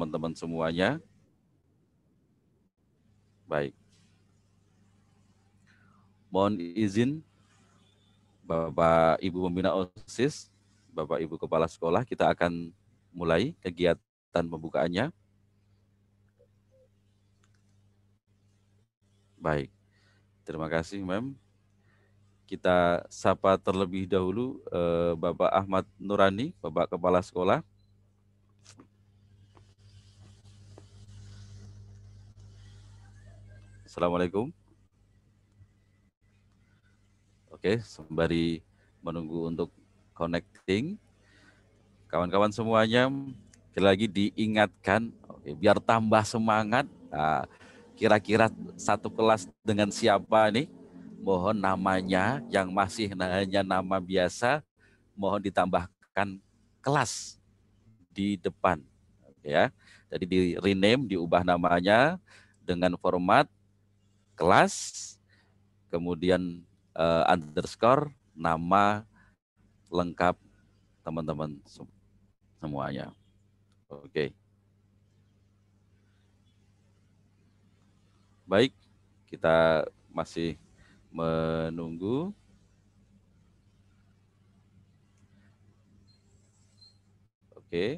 teman-teman semuanya? Baik. Mohon izin Bapak Ibu Pembina OSIS, Bapak Ibu Kepala Sekolah, kita akan mulai kegiatan pembukaannya. Baik. Terima kasih, Mem. Kita sapa terlebih dahulu eh, Bapak Ahmad Nurani, Bapak Kepala Sekolah. Assalamualaikum. Oke, sembari menunggu untuk connecting. Kawan-kawan semuanya, sekali lagi diingatkan, oke, biar tambah semangat. kira nah, kira-kira satu kelas dengan siapa nih? Mohon namanya yang masih hanya nama biasa, mohon ditambahkan kelas di depan. Ya, jadi di rename, diubah namanya dengan format kelas, kemudian uh, underscore nama lengkap teman-teman semuanya. Oke. Okay. Baik, kita masih menunggu. Oke. Okay.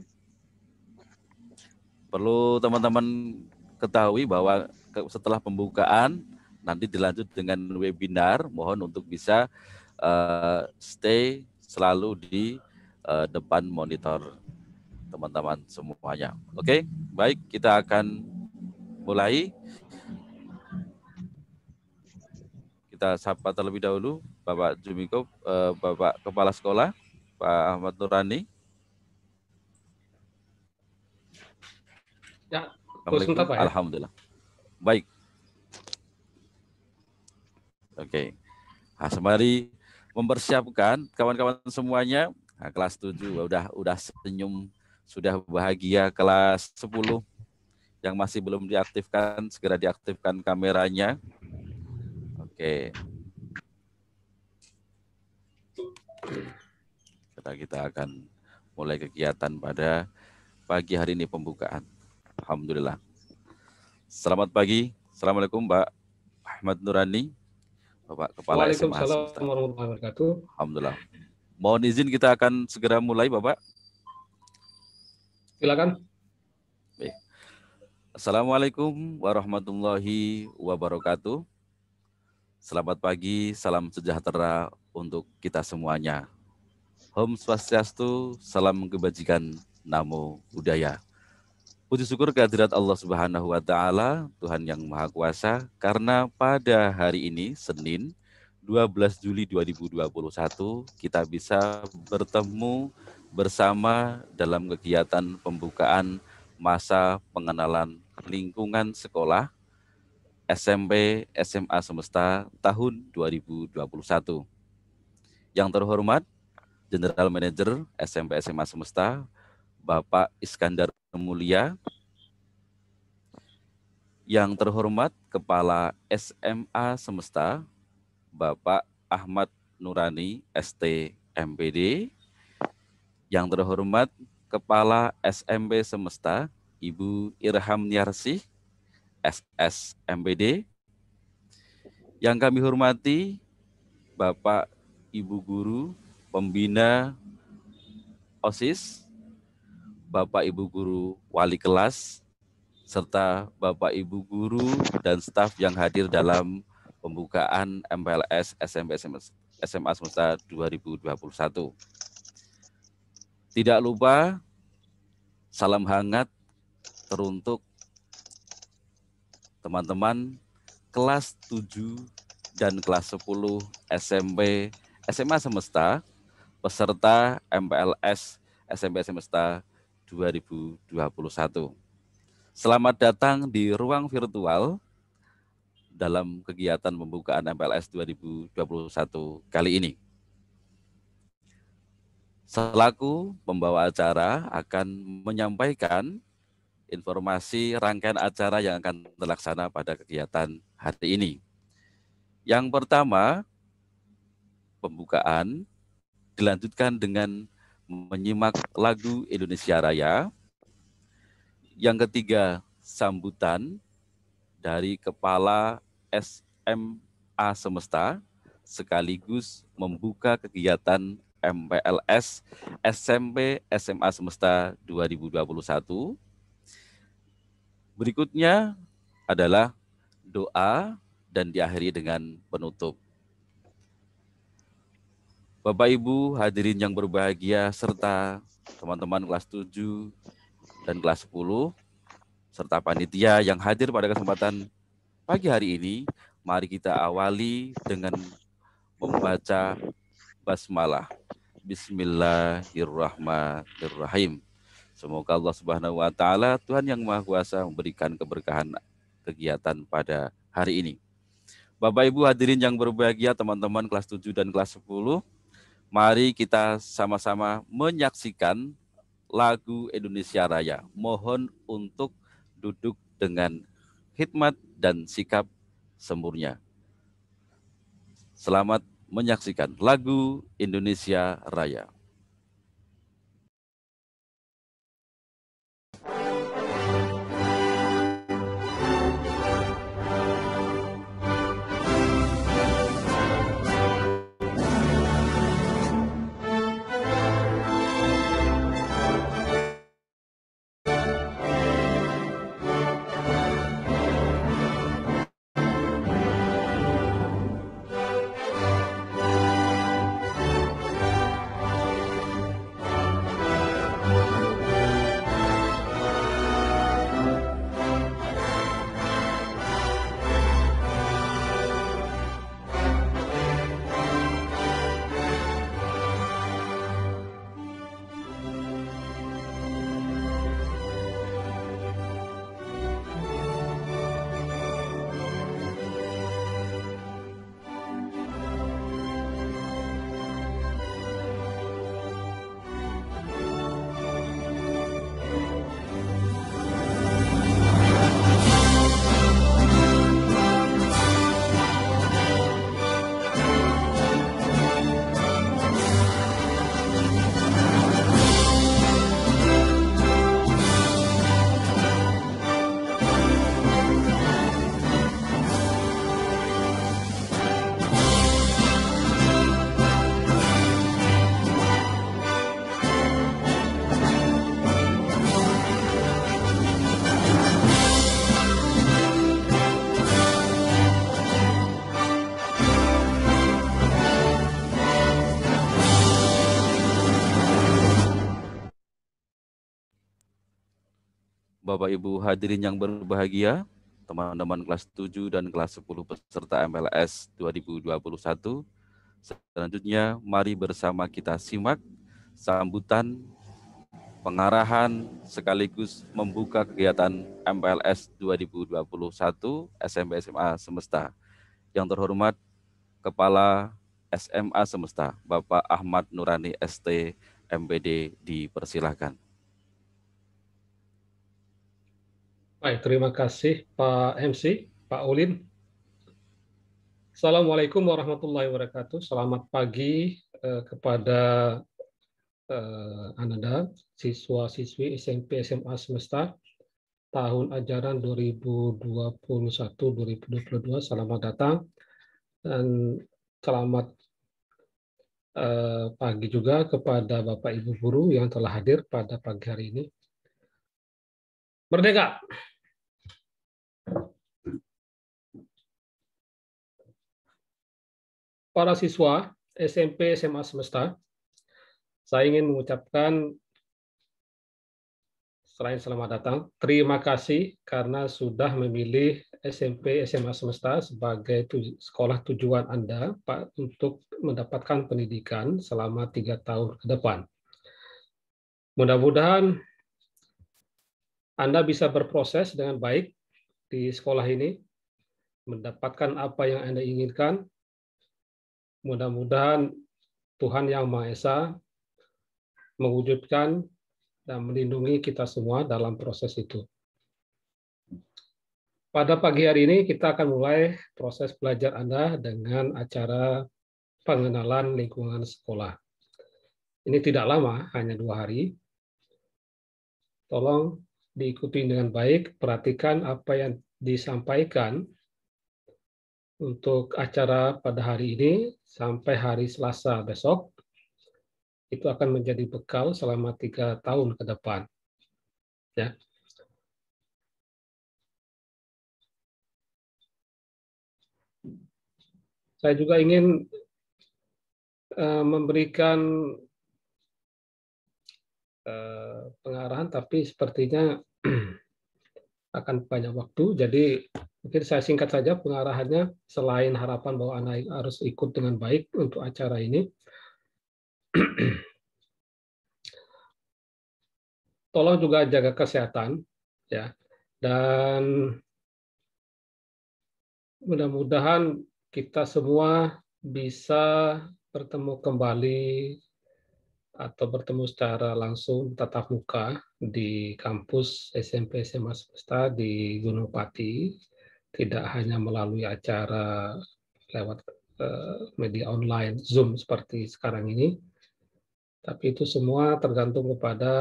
Perlu teman-teman ketahui bahwa setelah pembukaan nanti dilanjut dengan webinar. Mohon untuk bisa uh, stay selalu di uh, depan monitor teman-teman semuanya. Oke, okay? baik kita akan mulai. Kita sapa terlebih dahulu Bapak Jumiko, uh, Bapak Kepala Sekolah, Pak Ahmad Nurani. Ya, ya. Alhamdulillah. Baik, Oke. Okay. Nah, sembari mempersiapkan kawan-kawan semuanya. Nah, kelas 7 udah udah senyum, sudah bahagia. Kelas 10 yang masih belum diaktifkan segera diaktifkan kameranya. Oke. Kita kita akan mulai kegiatan pada pagi hari ini pembukaan. Alhamdulillah. Selamat pagi. Assalamualaikum Mbak Ahmad Nurani. Bapak Kepala SMA. Waalaikumsalam warahmatullahi wabarakatuh. Alhamdulillah. Mohon izin kita akan segera mulai Bapak. Silakan. Baik. Assalamualaikum warahmatullahi wabarakatuh. Selamat pagi, salam sejahtera untuk kita semuanya. Om Swastiastu, salam kebajikan, namo budaya. Puji syukur kehadirat Allah Subhanahu wa taala, Tuhan yang Maha Kuasa, karena pada hari ini Senin 12 Juli 2021 kita bisa bertemu bersama dalam kegiatan pembukaan masa pengenalan lingkungan sekolah SMP SMA Semesta tahun 2021. Yang terhormat General Manager SMP SMA Semesta Bapak Iskandar mulia, yang terhormat Kepala SMA Semesta, Bapak Ahmad Nurani ST MPD, yang terhormat Kepala SMP Semesta, Ibu Irham Niarsih, SS MPD, yang kami hormati Bapak Ibu Guru Pembina OSIS Bapak Ibu guru wali kelas serta Bapak Ibu guru dan staf yang hadir dalam pembukaan MPLS SMP SMA Semesta 2021. Tidak lupa salam hangat teruntuk teman-teman kelas 7 dan kelas 10 SMP SMA Semesta peserta MPLS SMP Semesta 2021. Selamat datang di ruang virtual dalam kegiatan pembukaan MPLS 2021 kali ini. Selaku pembawa acara akan menyampaikan informasi rangkaian acara yang akan terlaksana pada kegiatan hari ini. Yang pertama, pembukaan dilanjutkan dengan menyimak lagu Indonesia Raya. Yang ketiga, sambutan dari Kepala SMA Semesta sekaligus membuka kegiatan MPLS SMP SMA Semesta 2021. Berikutnya adalah doa dan diakhiri dengan penutup. Bapak Ibu hadirin yang berbahagia serta teman-teman kelas 7 dan kelas 10 serta panitia yang hadir pada kesempatan pagi hari ini, mari kita awali dengan membaca basmalah. Bismillahirrahmanirrahim. Semoga Allah Subhanahu wa taala Tuhan yang Maha Kuasa memberikan keberkahan kegiatan pada hari ini. Bapak Ibu hadirin yang berbahagia, teman-teman kelas 7 dan kelas 10, Mari kita sama-sama menyaksikan lagu Indonesia Raya. Mohon untuk duduk dengan hikmat dan sikap semurnya. Selamat menyaksikan lagu Indonesia Raya. Bapak Ibu hadirin yang berbahagia, teman-teman kelas 7 dan kelas 10 peserta MLS 2021. Selanjutnya mari bersama kita simak sambutan pengarahan sekaligus membuka kegiatan MPLS 2021 SMP SMA Semesta. Yang terhormat Kepala SMA Semesta, Bapak Ahmad Nurani ST MPD dipersilahkan. Baik, terima kasih Pak MC, Pak Ulin. Assalamualaikum warahmatullahi wabarakatuh. Selamat pagi eh, kepada eh, Ananda, siswa-siswi SMP SMA semesta tahun ajaran 2021-2022. Selamat datang dan selamat eh, pagi juga kepada Bapak Ibu guru yang telah hadir pada pagi hari ini. Merdeka! para siswa SMP SMA semesta, saya ingin mengucapkan selain selamat datang, terima kasih karena sudah memilih SMP SMA semesta sebagai tu sekolah tujuan Anda Pak untuk mendapatkan pendidikan selama tiga tahun ke depan. Mudah-mudahan Anda bisa berproses dengan baik di sekolah ini, mendapatkan apa yang Anda inginkan, Mudah-mudahan Tuhan Yang Maha Esa mewujudkan dan melindungi kita semua dalam proses itu. Pada pagi hari ini kita akan mulai proses belajar Anda dengan acara pengenalan lingkungan sekolah. Ini tidak lama, hanya dua hari. Tolong diikuti dengan baik, perhatikan apa yang disampaikan untuk acara pada hari ini sampai hari Selasa besok. Itu akan menjadi bekal selama tiga tahun ke depan. Ya. Saya juga ingin eh, memberikan eh, pengarahan, tapi sepertinya akan banyak waktu. Jadi mungkin saya singkat saja pengarahannya selain harapan bahwa anak harus ikut dengan baik untuk acara ini. Tolong juga jaga kesehatan ya. Dan mudah-mudahan kita semua bisa bertemu kembali atau bertemu secara langsung tatap muka di kampus SMP SMA Semesta di Gunung Pati tidak hanya melalui acara lewat eh, media online Zoom seperti sekarang ini tapi itu semua tergantung kepada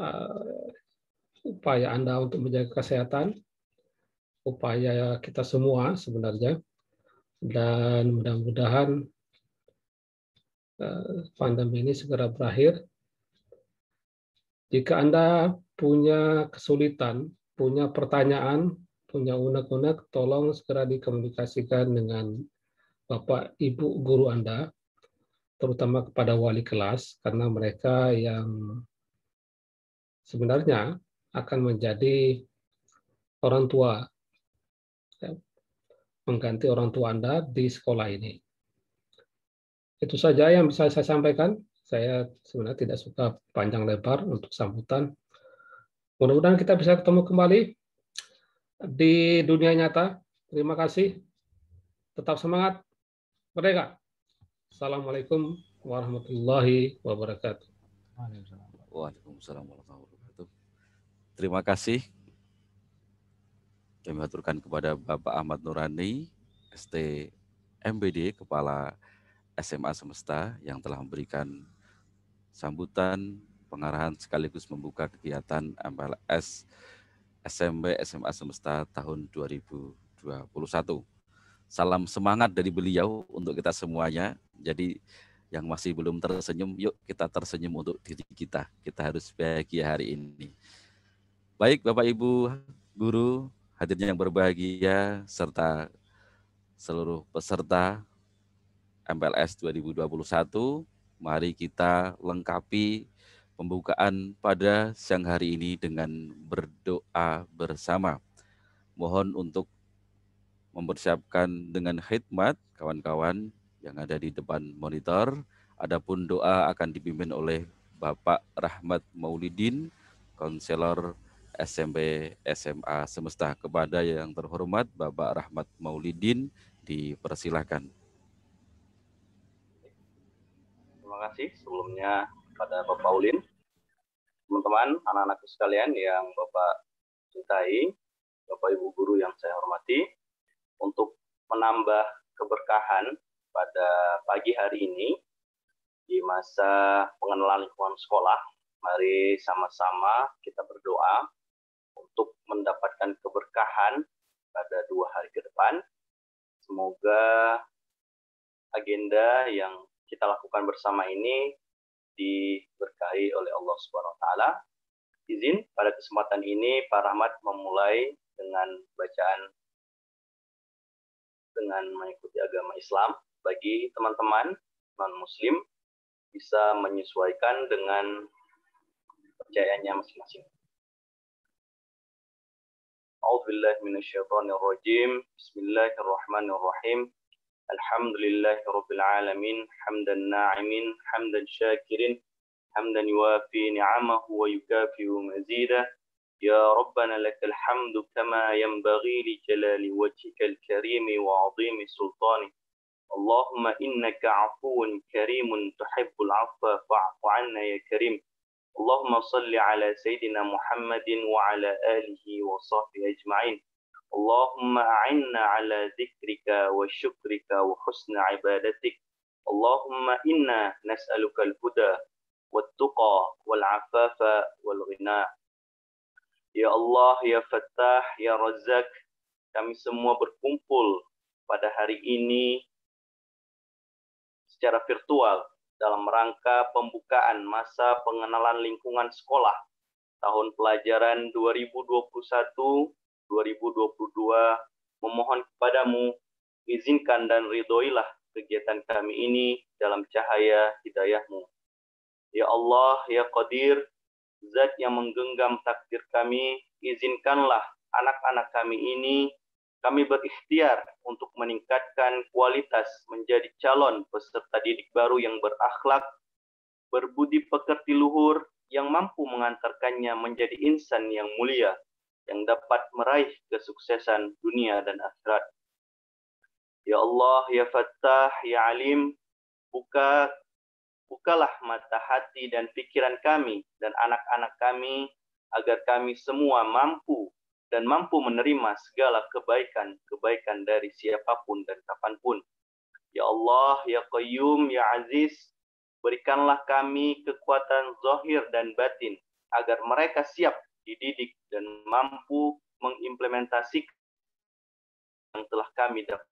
uh, upaya Anda untuk menjaga kesehatan upaya kita semua sebenarnya dan mudah-mudahan uh, pandemi ini segera berakhir jika Anda punya kesulitan, punya pertanyaan, punya unek-unek, tolong segera dikomunikasikan dengan Bapak Ibu guru Anda, terutama kepada wali kelas, karena mereka yang sebenarnya akan menjadi orang tua, ya, mengganti orang tua Anda di sekolah ini. Itu saja yang bisa saya sampaikan. Saya sebenarnya tidak suka panjang lebar untuk sambutan. Mudah-mudahan kita bisa ketemu kembali di dunia nyata. Terima kasih. Tetap semangat. Merdeka. Assalamualaikum warahmatullahi wabarakatuh. Waalaikumsalam warahmatullahi wabarakatuh. Terima kasih. Kami aturkan kepada Bapak Ahmad Nurani, ST MBD, Kepala SMA Semesta yang telah memberikan sambutan, pengarahan sekaligus membuka kegiatan MPLS SMP SMA Semesta tahun 2021. Salam semangat dari beliau untuk kita semuanya. Jadi yang masih belum tersenyum, yuk kita tersenyum untuk diri kita. Kita harus bahagia hari ini. Baik Bapak Ibu guru, hadirnya yang berbahagia serta seluruh peserta MPLS 2021 Mari kita lengkapi pembukaan pada siang hari ini dengan berdoa bersama. Mohon untuk mempersiapkan dengan khidmat kawan-kawan yang ada di depan monitor. Adapun doa akan dipimpin oleh Bapak Rahmat Maulidin, konselor SMP SMA Semesta. Kepada yang terhormat Bapak Rahmat Maulidin, dipersilahkan. terima kasih sebelumnya pada Bapak Ulin. Teman-teman, anak anak sekalian yang Bapak cintai, Bapak Ibu guru yang saya hormati, untuk menambah keberkahan pada pagi hari ini di masa pengenalan lingkungan sekolah, mari sama-sama kita berdoa untuk mendapatkan keberkahan pada dua hari ke depan. Semoga agenda yang kita lakukan bersama ini diberkahi oleh Allah Subhanahu wa taala. Izin pada kesempatan ini Pak Rahmat memulai dengan bacaan dengan mengikuti agama Islam bagi teman-teman non-muslim bisa menyesuaikan dengan kepercayaannya masing-masing. A'udzu billahi Bismillahirrahmanirrahim. الحمد لله رب العالمين حمد الناعمين حمد الشاكرين حمدا يوافي نعمه ويكافئ مزيده يا ربنا لك الحمد كما ينبغي لجلال وجهك الكريم وعظيم سلطانك اللهم إنك عفو كريم تحب العفو فاعف عنا يا كريم اللهم صل على سيدنا محمد وعلى آله وصحبه أجمعين Allahumma a'inna ala zikrika wa syukrika wa husna ibadatik. Allahumma inna nas'aluka al-huda والتقى والعفاف ghina. Ya Allah, Ya Fattah, Ya Razak, kami semua berkumpul pada hari ini secara virtual dalam rangka pembukaan masa pengenalan lingkungan sekolah tahun pelajaran 2021 2022 memohon kepadamu izinkan dan ridhoilah kegiatan kami ini dalam cahaya hidayahmu. Ya Allah, Ya Qadir, Zat yang menggenggam takdir kami, izinkanlah anak-anak kami ini kami berikhtiar untuk meningkatkan kualitas menjadi calon peserta didik baru yang berakhlak, berbudi pekerti luhur, yang mampu mengantarkannya menjadi insan yang mulia, yang dapat meraih kesuksesan dunia dan akhirat. Ya Allah, Ya Fattah, Ya Alim, buka bukalah mata hati dan pikiran kami dan anak-anak kami agar kami semua mampu dan mampu menerima segala kebaikan-kebaikan dari siapapun dan kapanpun. Ya Allah, Ya Qayyum, Ya Aziz, berikanlah kami kekuatan zahir dan batin agar mereka siap dididik dan mampu mengimplementasikan yang telah kami dapat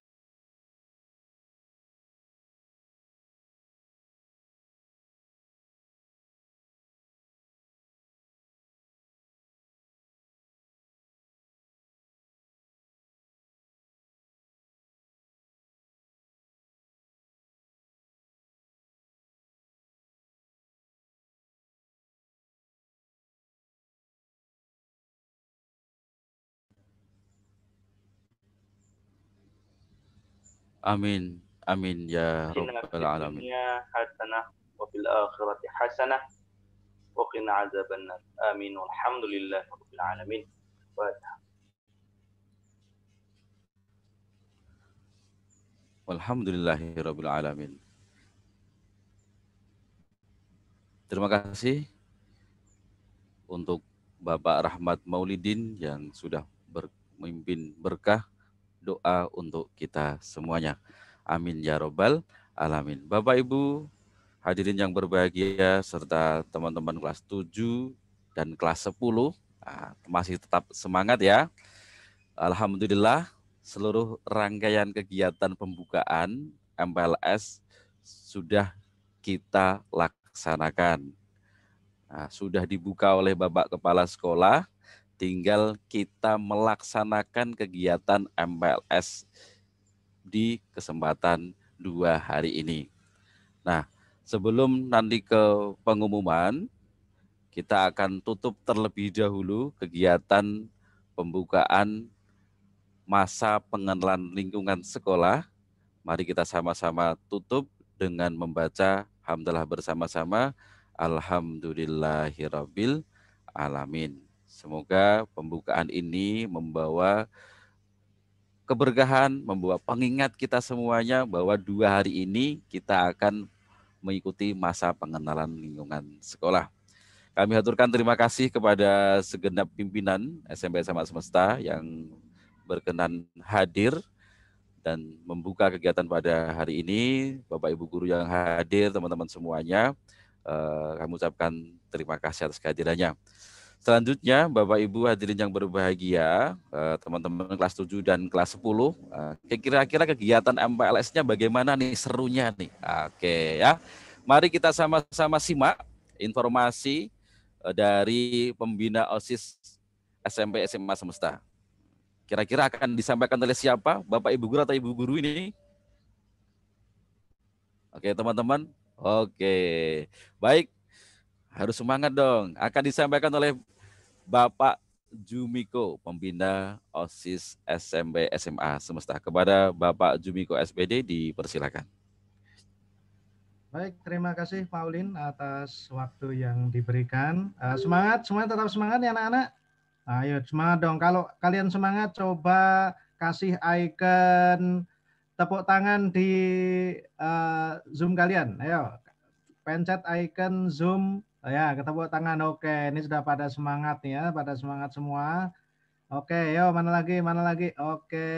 Amin. Amin ya rabbal alamin. Hasanah wa fil akhirati hasanah wa qina azabannar. Amin. Alhamdulillah rabbil alamin. Fatihah. Alamin. Terima kasih untuk Bapak Rahmat Maulidin yang sudah ber, memimpin berkah doa untuk kita semuanya. Amin ya robbal alamin. Bapak Ibu, hadirin yang berbahagia serta teman-teman kelas 7 dan kelas 10 ah, masih tetap semangat ya. Alhamdulillah seluruh rangkaian kegiatan pembukaan MPLS sudah kita laksanakan. Nah, sudah dibuka oleh Bapak Kepala Sekolah Tinggal kita melaksanakan kegiatan MPLS di kesempatan dua hari ini. Nah, sebelum nanti ke pengumuman, kita akan tutup terlebih dahulu kegiatan pembukaan masa pengenalan lingkungan sekolah. Mari kita sama-sama tutup dengan membaca hamdalah bersama-sama. Alhamdulillahirrabbil alamin. Semoga pembukaan ini membawa keberkahan, membawa pengingat kita semuanya bahwa dua hari ini kita akan mengikuti masa pengenalan lingkungan sekolah. Kami haturkan terima kasih kepada segenap pimpinan SMP Sama Semesta yang berkenan hadir dan membuka kegiatan pada hari ini. Bapak Ibu guru yang hadir, teman-teman semuanya, eh, kami ucapkan terima kasih atas kehadirannya. Selanjutnya Bapak Ibu hadirin yang berbahagia, eh, teman-teman kelas 7 dan kelas 10, eh, kira-kira kegiatan MPLS-nya bagaimana nih serunya nih. Oke ya. Mari kita sama-sama simak informasi eh, dari pembina OSIS SMP SMA Semesta. Kira-kira akan disampaikan oleh siapa? Bapak Ibu guru atau Ibu guru ini? Oke, teman-teman. Oke. Baik, harus semangat dong. Akan disampaikan oleh Bapak Jumiko, pembina OSIS SMP SMA Semesta. Kepada Bapak Jumiko SPD dipersilakan. Baik, terima kasih Paulin atas waktu yang diberikan. Uh, semangat, semuanya tetap semangat ya anak-anak. Ayo nah, iya, semangat dong. Kalau kalian semangat, coba kasih icon tepuk tangan di uh, Zoom kalian. Ayo, pencet icon Zoom Oh ya, ketepuk tangan. Oke, ini sudah pada semangat ya, pada semangat semua. Oke, yo mana lagi, mana lagi. Oke,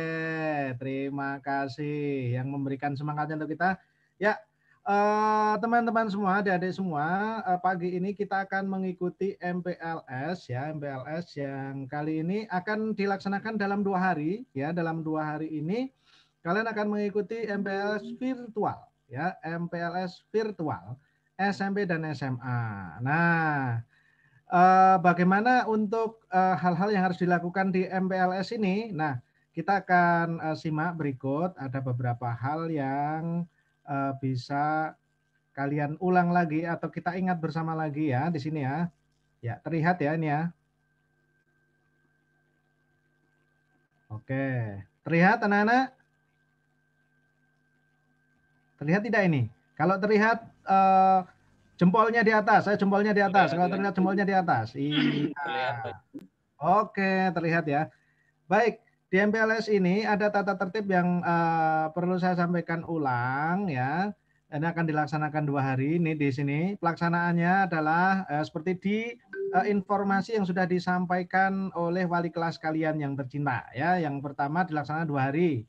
terima kasih yang memberikan semangatnya untuk kita. Ya, eh, teman-teman semua, adik-adik semua, eh, pagi ini kita akan mengikuti MPLS ya, MPLS yang kali ini akan dilaksanakan dalam dua hari ya, dalam dua hari ini kalian akan mengikuti MPLS virtual ya, MPLS virtual SMP dan SMA. Nah, eh, bagaimana untuk eh, hal-hal yang harus dilakukan di MPLS ini? Nah, kita akan eh, simak berikut ada beberapa hal yang bisa kalian ulang lagi atau kita ingat bersama lagi ya di sini ya. Ya, terlihat ya ini ya. Oke, terlihat anak-anak? Terlihat tidak ini? Kalau terlihat uh, jempolnya di atas. Saya eh, jempolnya di atas. Kalau iya, terlihat iya. jempolnya di atas. Iya. Oke, terlihat ya. Baik, di MPLS ini ada tata tertib yang uh, perlu saya sampaikan ulang ya. Ini akan dilaksanakan dua hari ini di sini. Pelaksanaannya adalah uh, seperti di uh, informasi yang sudah disampaikan oleh wali kelas kalian yang tercinta ya. Yang pertama dilaksanakan dua hari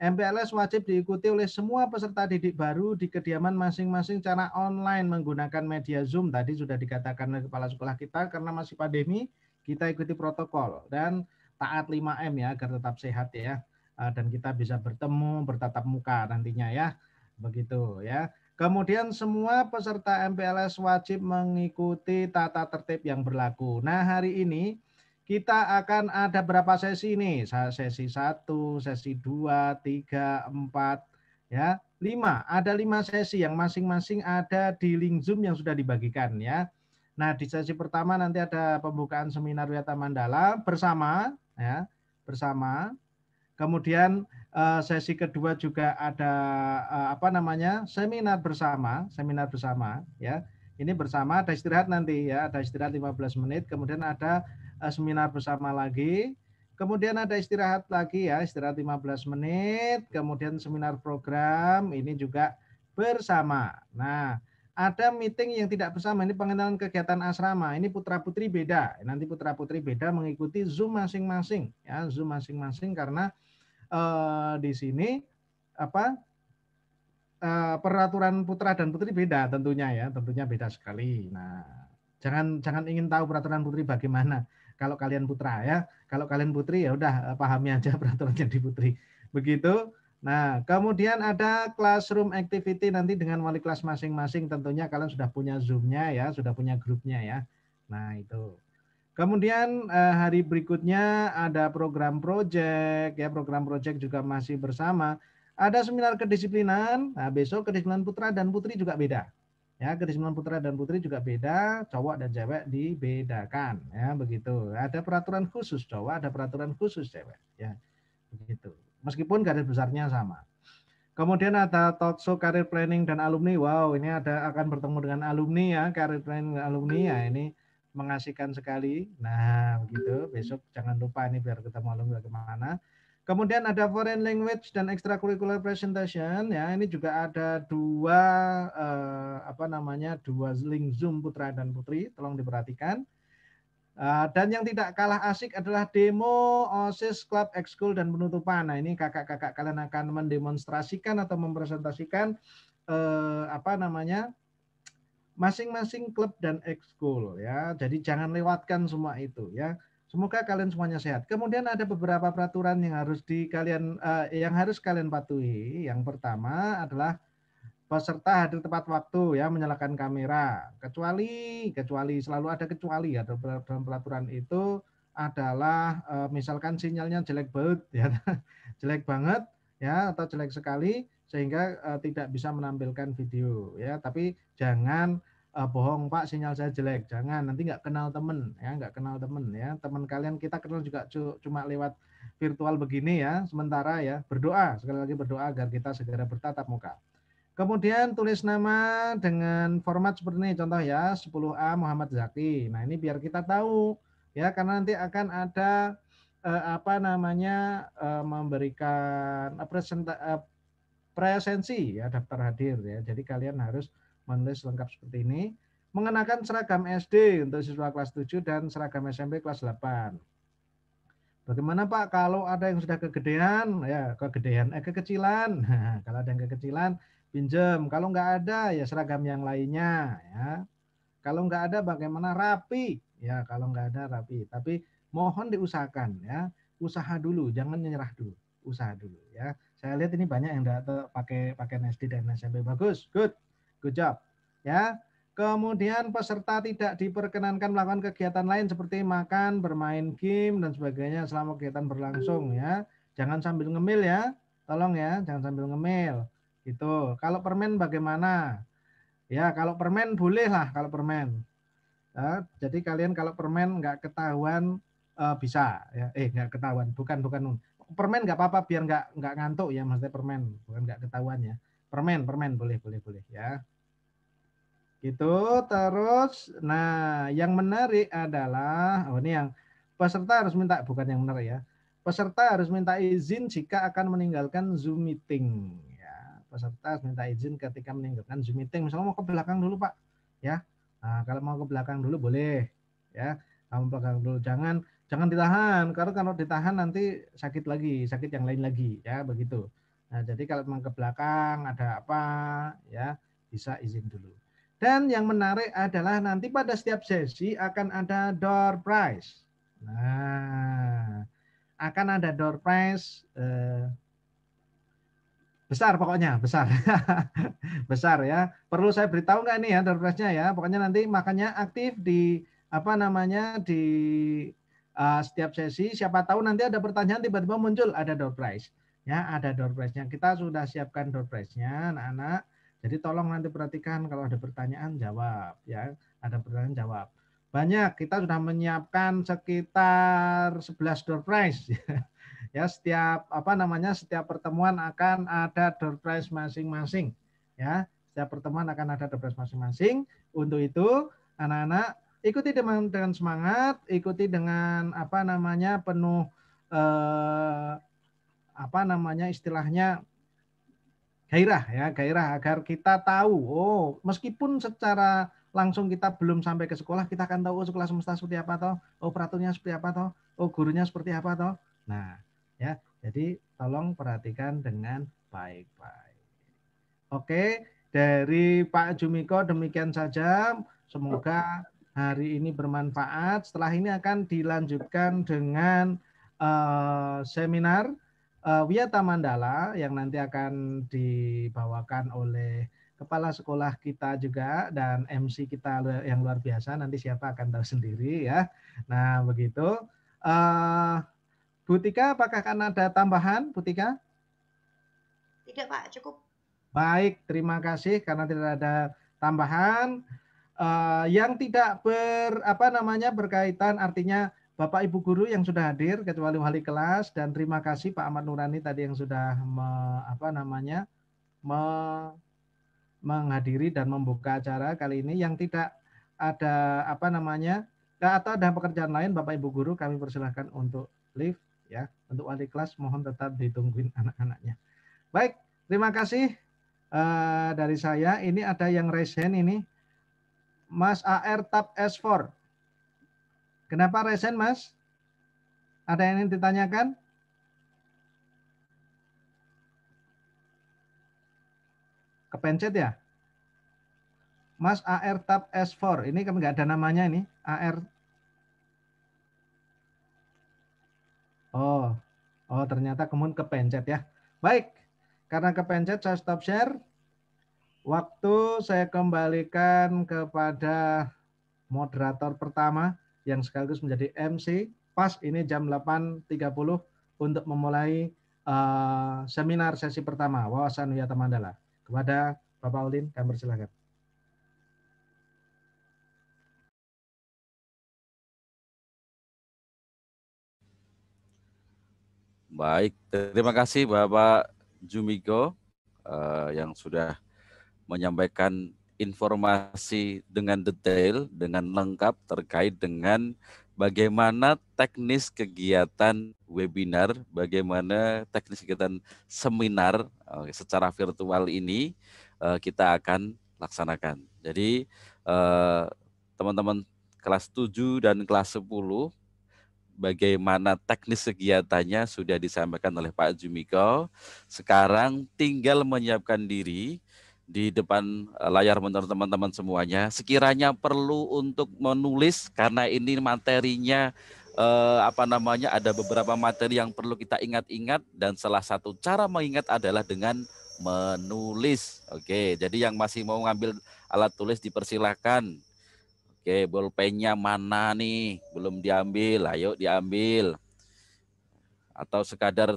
MPLS wajib diikuti oleh semua peserta didik baru di kediaman masing-masing cara online menggunakan media Zoom. Tadi sudah dikatakan oleh kepala sekolah kita karena masih pandemi, kita ikuti protokol dan taat 5M ya agar tetap sehat ya eh, dan kita bisa bertemu bertatap muka nantinya ya. Begitu ya. Kemudian semua peserta MPLS wajib mengikuti tata tertib yang berlaku. Nah, hari ini kita akan ada berapa sesi nih? Sesi 1, sesi 2, 3, 4, ya. 5. Ada 5 sesi yang masing-masing ada di link Zoom yang sudah dibagikan ya. Nah, di sesi pertama nanti ada pembukaan seminar Wiyata Mandala bersama ya, bersama. Kemudian eh, sesi kedua juga ada eh, apa namanya? seminar bersama, seminar bersama ya. Ini bersama ada istirahat nanti ya, ada istirahat 15 menit, kemudian ada Eh, seminar bersama lagi. Kemudian ada istirahat lagi ya, istirahat 15 menit, kemudian seminar program ini juga bersama. Nah, ada meeting yang tidak bersama, ini pengenalan kegiatan asrama, ini putra-putri beda. Nanti putra-putri beda mengikuti Zoom masing-masing ya, Zoom masing-masing karena uh, di sini apa uh, peraturan putra dan putri beda tentunya ya, tentunya beda sekali. Nah, jangan jangan ingin tahu peraturan putri bagaimana kalau kalian putra ya. Kalau kalian putri ya udah eh, pahami aja peraturan jadi putri. Begitu. Nah, kemudian ada classroom activity nanti dengan wali kelas masing-masing tentunya kalian sudah punya zoomnya ya, sudah punya grupnya ya. Nah, itu. Kemudian eh, hari berikutnya ada program project ya, program project juga masih bersama. Ada seminar kedisiplinan. Nah, besok kedisiplinan putra dan putri juga beda. Ya, kedisiplinan putra dan putri juga beda, cowok dan cewek dibedakan, ya begitu. Ada peraturan khusus cowok, ada peraturan khusus cewek, ya begitu. Meskipun garis besarnya sama. Kemudian ada talk show karir planning dan alumni. Wow, ini ada akan bertemu dengan alumni ya, karir planning alumni ya hmm. ini mengasihkan sekali. Nah, begitu. Besok jangan lupa ini biar ketemu alumni kemana. Kemudian ada foreign language dan extracurricular presentation ya. Ini juga ada dua eh, apa namanya? dua link Zoom putra dan putri, tolong diperhatikan. Eh, dan yang tidak kalah asik adalah demo OSIS Club Ekskul dan penutupan. Nah, ini kakak-kakak kalian akan mendemonstrasikan atau mempresentasikan eh, apa namanya? masing-masing klub dan ekskul ya. Jadi jangan lewatkan semua itu ya. Semoga kalian semuanya sehat. Kemudian ada beberapa peraturan yang harus di kalian uh, yang harus kalian patuhi. Yang pertama adalah peserta hadir tepat waktu ya menyalakan kamera. Kecuali kecuali selalu ada kecuali ya dalam peraturan itu adalah uh, misalkan sinyalnya jelek banget ya. jelek banget ya atau jelek sekali sehingga uh, tidak bisa menampilkan video ya, tapi jangan uh, bohong pak sinyal saya jelek jangan nanti nggak kenal temen ya nggak kenal temen ya teman kalian kita kenal juga cuma lewat virtual begini ya sementara ya berdoa sekali lagi berdoa agar kita segera bertatap muka kemudian tulis nama dengan format seperti ini contoh ya 10A Muhammad Zaki nah ini biar kita tahu ya karena nanti akan ada eh, apa namanya eh, memberikan eh, presenta, eh, presensi ya daftar hadir ya jadi kalian harus menulis lengkap seperti ini, mengenakan seragam SD untuk siswa kelas 7 dan seragam SMP kelas 8. Bagaimana Pak kalau ada yang sudah kegedean, ya kegedean, eh kekecilan. Nah, kalau ada yang kekecilan, pinjam. Kalau nggak ada, ya seragam yang lainnya. Ya. Kalau nggak ada, bagaimana rapi? Ya kalau nggak ada rapi. Tapi mohon diusahakan ya, usaha dulu, jangan menyerah dulu, usaha dulu ya. Saya lihat ini banyak yang tidak pakai pakai SD dan SMP bagus, good. Good job. Ya. Kemudian peserta tidak diperkenankan melakukan kegiatan lain seperti makan, bermain game dan sebagainya selama kegiatan berlangsung ya. Jangan sambil ngemil ya. Tolong ya, jangan sambil ngemil. Gitu. Kalau permen bagaimana? Ya, kalau permen boleh lah kalau permen. Ya, jadi kalian kalau permen nggak ketahuan uh, bisa ya. Eh, nggak ketahuan, bukan bukan permen nggak apa-apa biar nggak nggak ngantuk ya maksudnya permen bukan nggak ketahuan ya Permen, permen boleh, boleh, boleh ya. Gitu terus. Nah, yang menarik adalah oh ini yang peserta harus minta bukan yang menarik ya. Peserta harus minta izin jika akan meninggalkan Zoom meeting ya. Peserta harus minta izin ketika meninggalkan Zoom meeting. Misalnya mau ke belakang dulu, Pak. Ya. Nah, kalau mau ke belakang dulu boleh ya. Kamu belakang dulu jangan jangan ditahan karena kalau ditahan nanti sakit lagi, sakit yang lain lagi ya begitu. Nah, jadi kalau memang ke belakang ada apa ya bisa izin dulu. Dan yang menarik adalah nanti pada setiap sesi akan ada door prize. Nah, akan ada door prize eh, besar pokoknya besar besar ya perlu saya beritahu nggak nih ya door prize-nya ya pokoknya nanti makanya aktif di apa namanya di uh, setiap sesi siapa tahu nanti ada pertanyaan tiba-tiba muncul ada door prize Ya, ada door prize-nya. Kita sudah siapkan door prize-nya anak-anak. Jadi tolong nanti perhatikan kalau ada pertanyaan jawab ya, ada pertanyaan jawab. Banyak kita sudah menyiapkan sekitar 11 door prize. ya, setiap apa namanya? setiap pertemuan akan ada door prize masing-masing ya. Setiap pertemuan akan ada door prize masing-masing. Untuk itu anak-anak ikuti dengan dengan semangat, ikuti dengan apa namanya? penuh eh, apa namanya istilahnya gairah ya, gairah agar kita tahu oh meskipun secara langsung kita belum sampai ke sekolah kita akan tahu oh sekolah semesta seperti apa toh, oh peraturnya seperti apa toh, oh gurunya seperti apa toh. Nah, ya. Jadi tolong perhatikan dengan baik-baik. Oke, dari Pak Jumiko demikian saja. Semoga hari ini bermanfaat. Setelah ini akan dilanjutkan dengan uh, seminar uh, Wiyata Mandala yang nanti akan dibawakan oleh kepala sekolah kita juga dan MC kita yang luar biasa nanti siapa akan tahu sendiri ya. Nah begitu. Uh, eh, Butika, apakah akan ada tambahan, Butika? Tidak Pak, cukup. Baik, terima kasih karena tidak ada tambahan. Uh, yang tidak ber apa namanya berkaitan artinya Bapak Ibu guru yang sudah hadir kecuali wali kelas dan terima kasih Pak Ahmad Nurani tadi yang sudah me, apa namanya me, menghadiri dan membuka acara kali ini yang tidak ada apa namanya atau ada pekerjaan lain Bapak Ibu guru kami persilahkan untuk live ya untuk wali kelas mohon tetap ditungguin anak-anaknya. Baik, terima kasih uh, dari saya. Ini ada yang raise hand ini. Mas AR Tab S4. Kenapa resen, Mas? Ada yang ingin ditanyakan? Kepencet ya? Mas AR tab S4. Ini kan nggak ada namanya ini. AR. Oh. Oh, ternyata kemudian kepencet ya. Baik. Karena kepencet saya stop share. Waktu saya kembalikan kepada moderator pertama yang sekaligus menjadi MC pas ini jam 8.30 untuk memulai uh, seminar sesi pertama wawasan Wiyata Mandala. Kepada Bapak Ulin kami persilahkan. Baik, terima kasih Bapak Jumigo uh, eh, yang sudah menyampaikan informasi dengan detail, dengan lengkap terkait dengan bagaimana teknis kegiatan webinar, bagaimana teknis kegiatan seminar eh, secara virtual ini eh, kita akan laksanakan. Jadi eh, teman-teman kelas 7 dan kelas 10 bagaimana teknis kegiatannya sudah disampaikan oleh Pak Jumiko. Sekarang tinggal menyiapkan diri di depan eh, layar monitor teman-teman semuanya. Sekiranya perlu untuk menulis karena ini materinya eh, apa namanya ada beberapa materi yang perlu kita ingat-ingat dan salah satu cara mengingat adalah dengan menulis. Oke, jadi yang masih mau ngambil alat tulis dipersilakan. Oke, bolpennya mana nih? Belum diambil, ayo diambil. Atau sekadar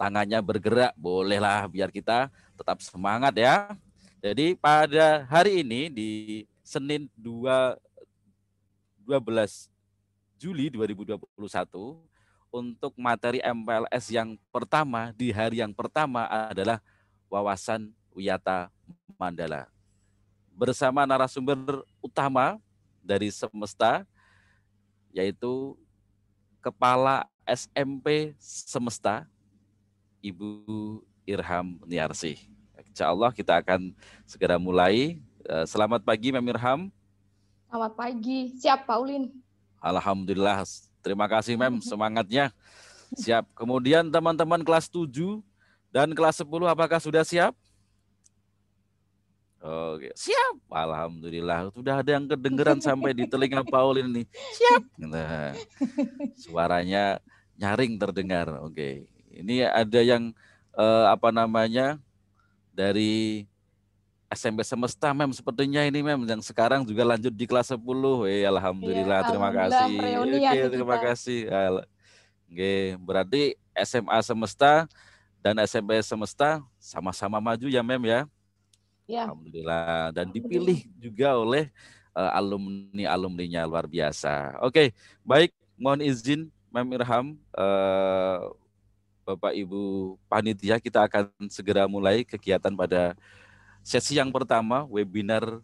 tangannya bergerak, bolehlah biar kita tetap semangat ya. Jadi pada hari ini di Senin 2 12 Juli 2021 untuk materi MPLS yang pertama di hari yang pertama adalah wawasan Wiyata Mandala. Bersama narasumber utama dari Semesta yaitu Kepala SMP Semesta Ibu Irham Niarsih. Insya Allah kita akan segera mulai. Eh, selamat pagi, Mem Irham. Selamat pagi. Siap, Paulin. Alhamdulillah. Terima kasih, Mem. Semangatnya. Siap. Kemudian teman-teman kelas 7 dan kelas 10 apakah sudah siap? Oke, siap. Alhamdulillah, sudah ada yang kedengeran sampai di telinga Paulin nih. Siap. Nah, suaranya nyaring terdengar. Oke. Ini ada yang eh, apa namanya dari SMP semesta mem sepertinya ini mem yang sekarang juga lanjut di kelas 10. Eh iya, alhamdulillah, ya, terima kasih. Oke, terima kasih. Oke, berarti SMA semesta dan SMP semesta sama-sama maju ya mem ya. ya. Alhamdulillah dan dipilih juga oleh uh, eh, alumni alumninya luar biasa. Oke, baik mohon izin Mem Irham uh, Bapak Ibu panitia kita akan segera mulai kegiatan pada sesi yang pertama webinar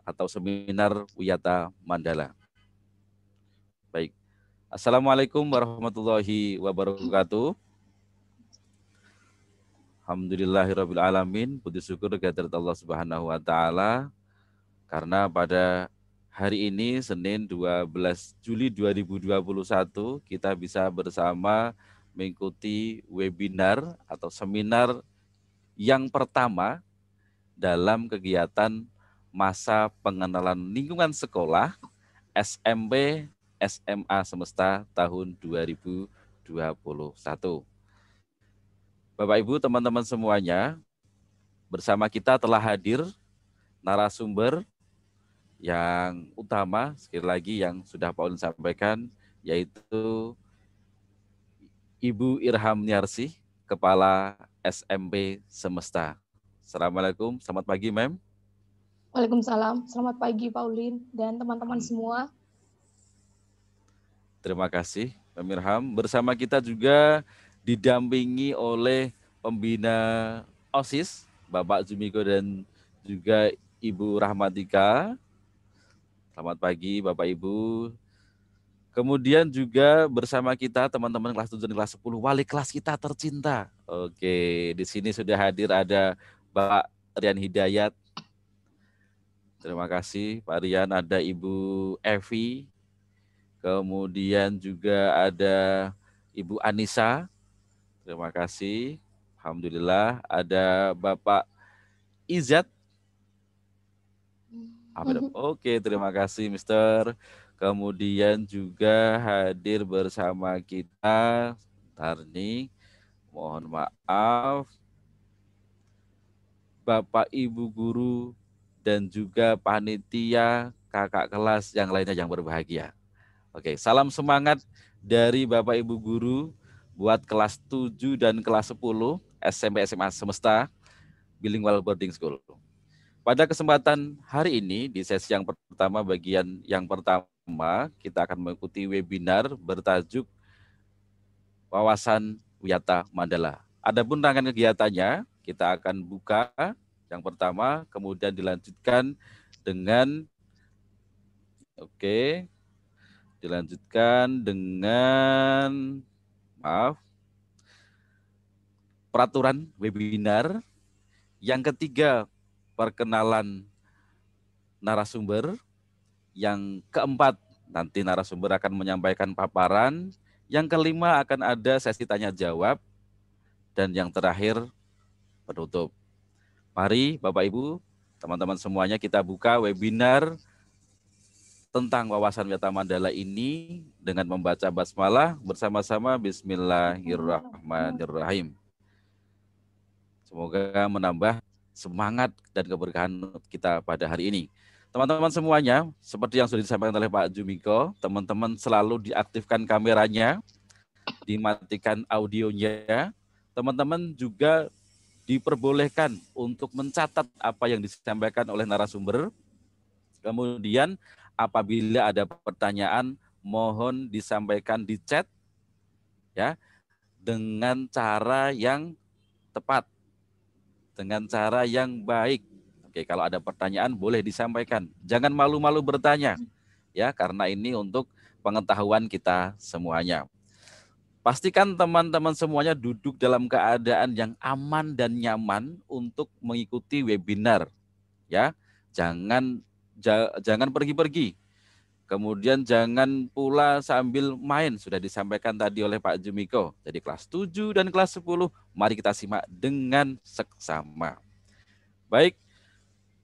atau seminar Wiyata Mandala. Baik. Assalamualaikum warahmatullahi wabarakatuh. Alhamdulillahirabbil alamin, puji syukur kehadirat Allah Subhanahu wa taala karena pada hari ini Senin 12 Juli 2021 kita bisa bersama mengikuti webinar atau seminar yang pertama dalam kegiatan masa pengenalan lingkungan sekolah SMP SMA Semesta tahun 2021. Bapak Ibu, teman-teman semuanya, bersama kita telah hadir narasumber yang utama sekali lagi yang sudah Paulin sampaikan yaitu Ibu Irham Nyarsi, Kepala SMP Semesta. Assalamualaikum, selamat pagi Mem. Waalaikumsalam, selamat pagi Paulin dan teman-teman hmm. semua. Terima kasih Mem Irham. Bersama kita juga didampingi oleh pembina OSIS, Bapak Jumiko dan juga Ibu Rahmatika. Selamat pagi Bapak Ibu. Kemudian juga bersama kita teman-teman kelas 7 dan kelas 10 wali kelas kita tercinta. Oke, di sini sudah hadir ada Pak Rian Hidayat. Terima kasih Pak Rian, ada Ibu Evi. Kemudian juga ada Ibu Anissa. Terima kasih. Alhamdulillah ada Bapak Izat. Oke, terima kasih Mister. Kemudian juga hadir bersama kita Tarni, mohon maaf, Bapak Ibu Guru dan juga panitia kakak kelas yang lainnya yang berbahagia. Oke, salam semangat dari Bapak Ibu Guru buat kelas 7 dan kelas 10 SMP SMA semesta Bilingual Boarding School. Pada kesempatan hari ini di sesi yang pertama bagian yang pertama pertama kita akan mengikuti webinar bertajuk Wawasan Wiyata Mandala. Adapun rangkaian kegiatannya, kita akan buka yang pertama, kemudian dilanjutkan dengan oke, okay, dilanjutkan dengan maaf peraturan webinar. Yang ketiga, perkenalan narasumber yang keempat, nanti narasumber akan menyampaikan paparan. Yang kelima akan ada sesi tanya jawab. Dan yang terakhir penutup. Mari Bapak Ibu, teman-teman semuanya kita buka webinar tentang wawasan Wiyata Mandala ini dengan membaca basmalah bersama-sama Bismillahirrahmanirrahim. Semoga menambah semangat dan keberkahan kita pada hari ini. Teman-teman semuanya, seperti yang sudah disampaikan oleh Pak Jumiko, teman-teman selalu diaktifkan kameranya, dimatikan audionya. Teman-teman juga diperbolehkan untuk mencatat apa yang disampaikan oleh narasumber. Kemudian apabila ada pertanyaan, mohon disampaikan di chat ya dengan cara yang tepat, dengan cara yang baik Oke, kalau ada pertanyaan boleh disampaikan. Jangan malu-malu bertanya ya karena ini untuk pengetahuan kita semuanya. Pastikan teman-teman semuanya duduk dalam keadaan yang aman dan nyaman untuk mengikuti webinar ya. Jangan jangan pergi-pergi. Kemudian jangan pula sambil main sudah disampaikan tadi oleh Pak Jumiko. Jadi kelas 7 dan kelas 10 mari kita simak dengan seksama. Baik,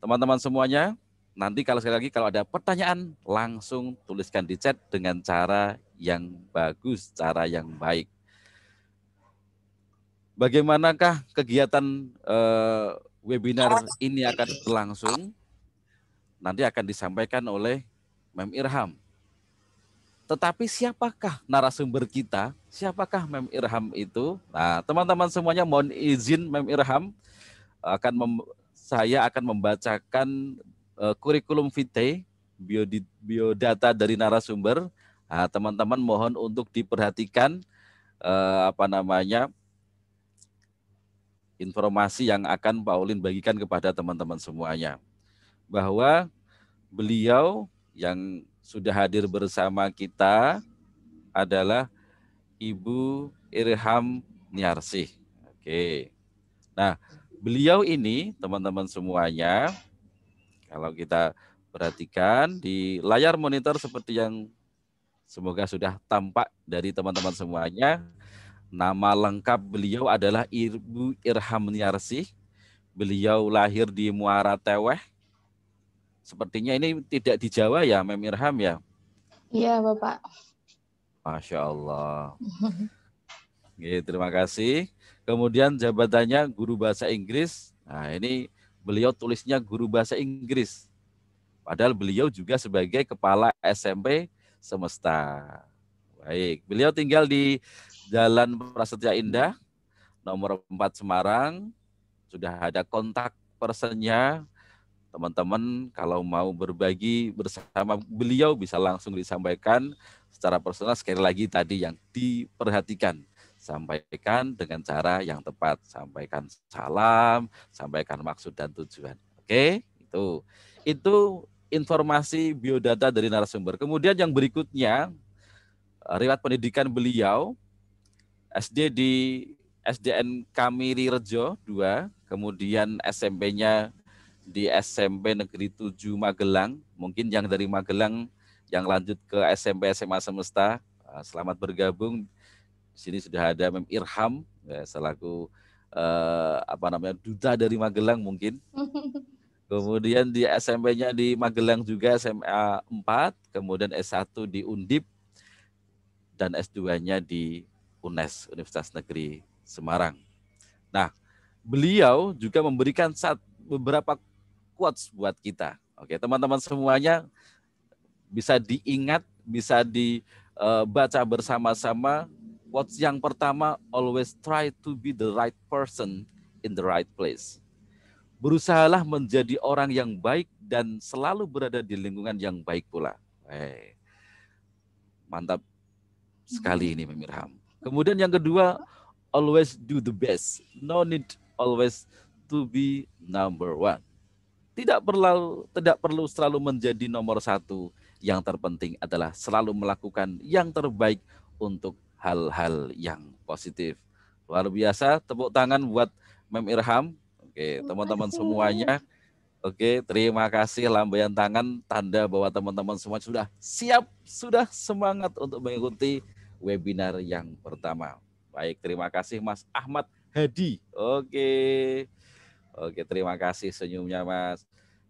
teman-teman semuanya, nanti kalau sekali lagi kalau ada pertanyaan langsung tuliskan di chat dengan cara yang bagus, cara yang baik. Bagaimanakah kegiatan uh, webinar ini akan berlangsung? Nanti akan disampaikan oleh Mem Irham. Tetapi siapakah narasumber kita? Siapakah Mem Irham itu? Nah, teman-teman semuanya mohon izin Mem Irham akan saya akan membacakan eh, kurikulum vitae biodata dari narasumber. teman nah, teman-teman mohon untuk diperhatikan eh, apa namanya informasi yang akan Paulin bagikan kepada teman-teman semuanya bahwa beliau yang sudah hadir bersama kita adalah Ibu Irham Niarsih. Oke. Nah, beliau ini teman-teman semuanya kalau kita perhatikan di layar monitor seperti yang semoga sudah tampak dari teman-teman semuanya nama lengkap beliau adalah Ibu Irham Niarsih beliau lahir di Muara Teweh sepertinya ini tidak di Jawa ya Mem Irham ya iya Bapak Masya Allah Oke, terima kasih. Kemudian jabatannya guru bahasa Inggris. Nah, ini beliau tulisnya guru bahasa Inggris. Padahal beliau juga sebagai kepala SMP semesta. Baik, beliau tinggal di Jalan Prasetya Indah, nomor 4 Semarang. Sudah ada kontak personnya. Teman-teman kalau mau berbagi bersama beliau bisa langsung disampaikan secara personal sekali lagi tadi yang diperhatikan sampaikan dengan cara yang tepat. Sampaikan salam, sampaikan maksud dan tujuan. Oke, itu. Itu informasi biodata dari narasumber. Kemudian yang berikutnya, eh, riwayat pendidikan beliau, SD di SDN Kamiri Rejo dua, kemudian SMP-nya di SMP Negeri 7 Magelang. Mungkin yang dari Magelang yang lanjut ke SMP SMA Semesta, eh, selamat bergabung sini sudah ada Mem Irham ya, selaku eh, apa namanya duta dari Magelang mungkin. Kemudian di SMP-nya di Magelang juga SMA 4, kemudian S1 di Undip dan S2-nya di UNES Universitas Negeri Semarang. Nah, beliau juga memberikan saat beberapa quotes buat kita. Oke, teman-teman semuanya bisa diingat, bisa dibaca eh, bersama-sama What's yang pertama always try to be the right person in the right place. Berusahalah menjadi orang yang baik dan selalu berada di lingkungan yang baik pula. Hey, eh, mantap sekali ini pemirham. Kemudian yang kedua, always do the best. No need always to be number one. Tidak perlu tidak perlu selalu menjadi nomor satu. Yang terpenting adalah selalu melakukan yang terbaik untuk hal-hal yang positif. Luar biasa, tepuk tangan buat Mem Irham. Oke, teman-teman semuanya. Oke, terima kasih lambaian tangan tanda bahwa teman-teman semua sudah siap, sudah semangat untuk mengikuti webinar yang pertama. Baik, terima kasih Mas Ahmad Hadi. Oke. Oke, terima kasih senyumnya Mas.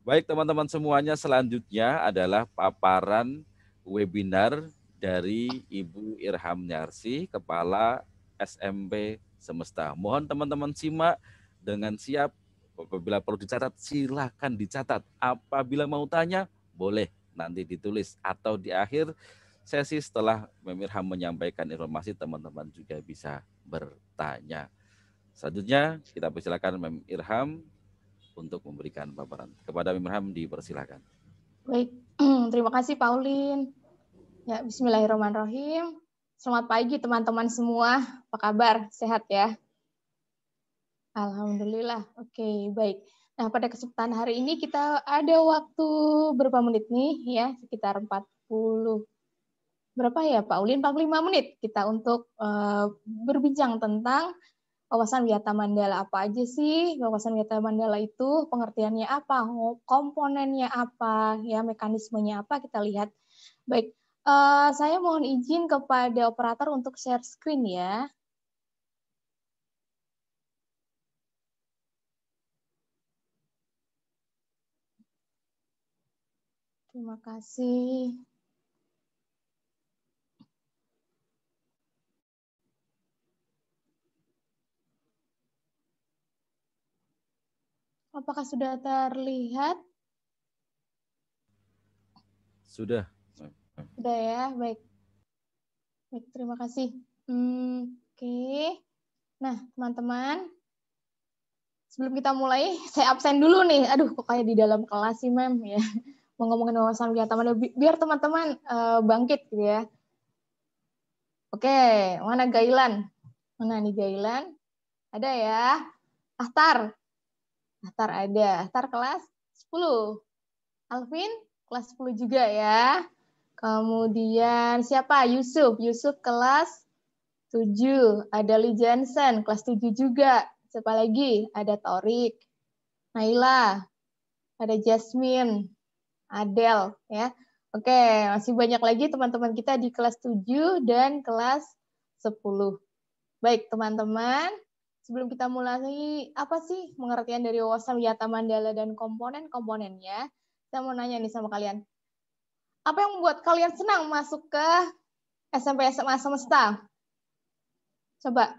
Baik, teman-teman semuanya selanjutnya adalah paparan webinar dari Ibu Irham Nyarsi, Kepala SMP Semesta. Mohon teman-teman simak dengan siap. Apabila perlu dicatat, silahkan dicatat. Apabila mau tanya, boleh nanti ditulis. Atau di akhir sesi setelah Memirham menyampaikan informasi, teman-teman juga bisa bertanya. Selanjutnya kita persilakan Mem Irham untuk memberikan paparan. Kepada Mem Irham dipersilakan. Baik, terima kasih Paulin. Ya, bismillahirrahmanirrahim. Selamat pagi teman-teman semua. Apa kabar? Sehat ya? Alhamdulillah. Oke, baik. Nah, pada kesempatan hari ini kita ada waktu berapa menit nih ya? Sekitar 40 berapa ya Pak Ulin? 45 menit kita untuk uh, berbincang tentang wawasan wiyata mandala apa aja sih? Wawasan wiyata mandala itu pengertiannya apa? Komponennya apa? Ya, mekanismenya apa? Kita lihat. Baik, Uh, saya mohon izin kepada operator untuk share screen ya. Terima kasih. Apakah sudah terlihat? Sudah. Udah ya, baik. Baik, terima kasih. Hmm, Oke. Okay. Nah, teman-teman, sebelum kita mulai, saya absen dulu nih. Aduh, kok kayak di dalam kelas sih, Mem. Ya. Mau ngomongin wawasan kegiatan teman biar teman-teman uh, bangkit gitu ya. Oke, mana Gailan? Mana nih Gailan? Ada ya. Ahtar. Ahtar ada. Ahtar kelas 10. Alvin kelas 10 juga ya. Kemudian siapa? Yusuf. Yusuf kelas 7. Ada Lee Jensen, kelas 7 juga. Siapa lagi? Ada Torik, Naila, ada Jasmine, Adel. Ya. Oke, masih banyak lagi teman-teman kita di kelas 7 dan kelas 10. Baik, teman-teman. Sebelum kita mulai, apa sih pengertian dari wawasan wiyata mandala dan komponen-komponennya? Saya mau nanya nih sama kalian apa yang membuat kalian senang masuk ke SMP SMA semesta? Coba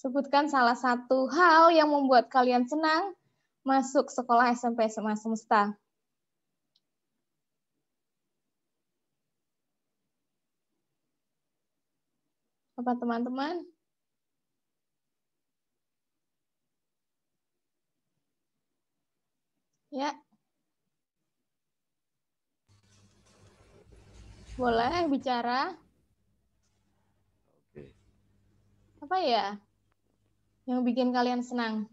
sebutkan salah satu hal yang membuat kalian senang masuk sekolah SMP SMA semesta. Apa teman-teman? Ya, Boleh bicara. Apa ya yang bikin kalian senang?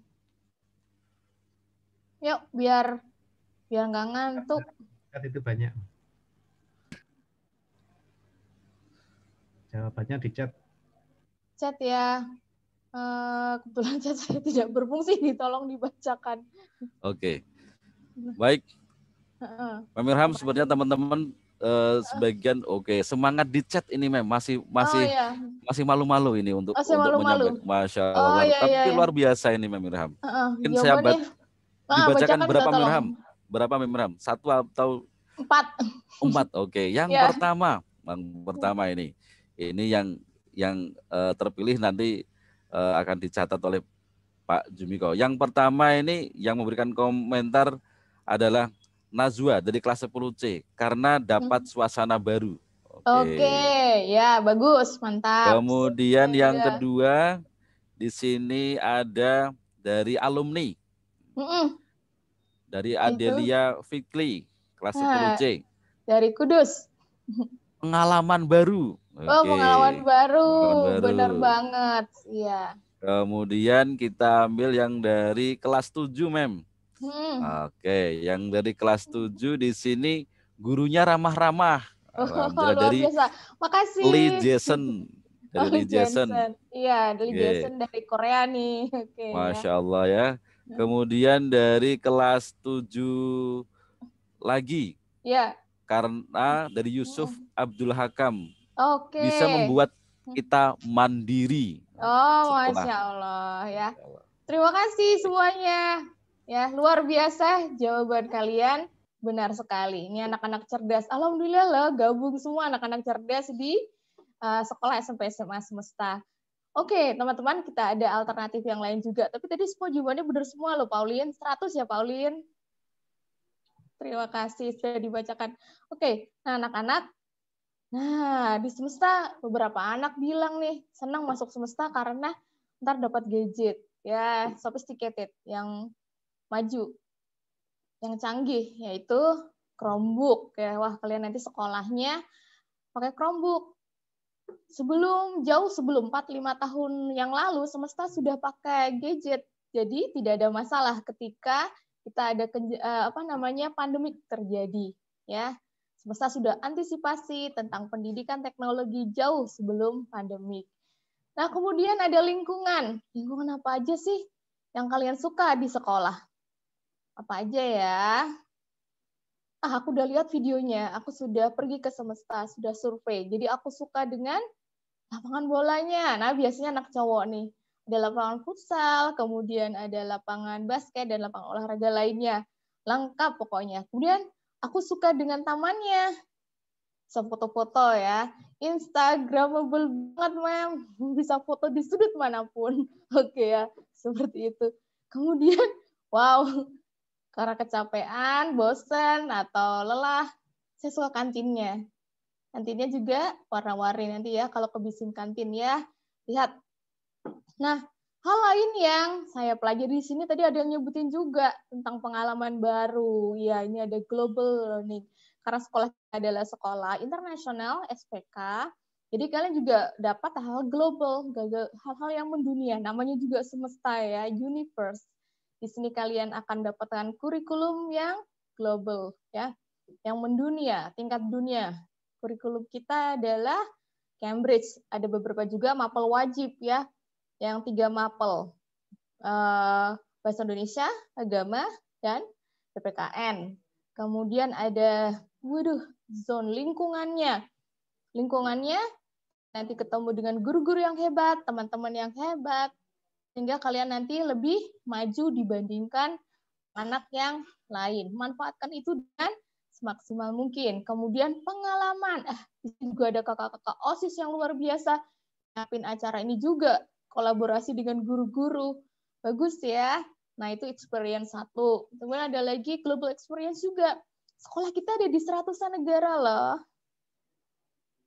Yuk, biar biar nggak ngantuk. Kan itu banyak. Jawabannya di chat. Chat ya. Eh, kebetulan chat saya tidak berfungsi, ditolong dibacakan. Oke. Okay. Baik. Pak Mirham, sebenarnya teman-teman uh, sebagian oke okay. semangat di chat ini mem masih masih oh, iya. masih malu-malu ini untuk masih untuk malu -malu. masya oh, Allah oh, iya, tapi iya, iya. luar biasa ini mem Mirham mungkin ya saya bat, ah, dibacakan berapa mirham berapa mem satu atau empat empat oke okay. yang yeah. pertama yang pertama ini ini yang yang uh, terpilih nanti uh, akan dicatat oleh Pak Jumiko. Yang pertama ini yang memberikan komentar adalah Nazwa dari kelas 10C karena dapat hmm. suasana baru. Oke, okay. okay. ya bagus, mantap. Kemudian yang ya. kedua di sini ada dari alumni. Mm -mm. Dari Adelia Itu. Fikli kelas ha, nah, 10C. Dari Kudus. Pengalaman baru. Okay. Oh, pengalaman baru. bener Benar banget. ya. Kemudian kita ambil yang dari kelas 7, Mem. Hmm. Oke, yang dari kelas 7 di sini gurunya ramah-ramah. Oh, luar dari biasa. Makasih. Lee Jason dari oh, Lee Jason. Jason. Iya, dari okay. Jason dari Korea nih. Oke. Okay, Masya ya. Allah ya. Hmm. Kemudian dari kelas 7 lagi. Iya. Karena dari Yusuf hmm. Abdul Hakam. Oke. Okay. Bisa membuat hmm. kita mandiri. Oh, sekolah. Masya Allah ya. Terima kasih semuanya. Ya, luar biasa jawaban kalian. Benar sekali. Ini anak-anak cerdas. Alhamdulillah loh, gabung semua anak-anak cerdas di uh, sekolah SMP SMA semesta. Oke, okay, teman-teman, kita ada alternatif yang lain juga. Tapi tadi semua jawabannya benar semua loh, Paulin. 100 ya, Paulin. Terima kasih sudah dibacakan. Oke, okay, nah anak-anak, nah di semesta beberapa anak bilang nih, senang masuk semesta karena ntar dapat gadget. Ya, sophisticated, yang maju. Yang canggih yaitu Chromebook. Ya, wah kalian nanti sekolahnya pakai Chromebook. Sebelum jauh sebelum 4-5 tahun yang lalu semesta sudah pakai gadget. Jadi tidak ada masalah ketika kita ada eh, apa namanya pandemik terjadi ya. Semesta sudah antisipasi tentang pendidikan teknologi jauh sebelum pandemik. Nah, kemudian ada lingkungan. Lingkungan apa aja sih yang kalian suka di sekolah? Apa aja ya? Ah, aku udah lihat videonya. Aku sudah pergi ke semesta, sudah survei. Jadi aku suka dengan lapangan bolanya. Nah, biasanya anak cowok nih. Ada lapangan futsal, kemudian ada lapangan basket, dan lapangan olahraga lainnya. Lengkap pokoknya. Kemudian aku suka dengan tamannya. Bisa foto-foto ya. Instagramable banget, Mem. Bisa foto di sudut manapun. Oke ya, seperti itu. Kemudian, wow, karena kecapean, bosen, atau lelah, saya suka kantinnya. Kantinnya juga warna-warni nanti ya, kalau kebisin kantin ya, lihat. Nah, hal lain yang saya pelajari di sini tadi ada yang nyebutin juga tentang pengalaman baru. Ya, ini ada global learning. Karena sekolah adalah sekolah internasional, SPK, jadi kalian juga dapat hal-hal global, hal-hal yang mendunia. Namanya juga semesta ya, universe. Di sini kalian akan dapatkan kurikulum yang global ya, yang mendunia, tingkat dunia. Kurikulum kita adalah Cambridge, ada beberapa juga mapel wajib ya, yang tiga mapel. Eh, bahasa Indonesia, agama, dan PPKN. Kemudian ada, waduh, zone lingkungannya. Lingkungannya nanti ketemu dengan guru-guru yang hebat, teman-teman yang hebat, sehingga kalian nanti lebih maju dibandingkan anak yang lain. Manfaatkan itu dengan semaksimal mungkin. Kemudian pengalaman, eh, juga ada kakak-kakak OSIS yang luar biasa nyiapin acara ini juga, kolaborasi dengan guru-guru. Bagus ya. Nah, itu experience satu. Kemudian ada lagi global experience juga. Sekolah kita ada di seratusan negara loh.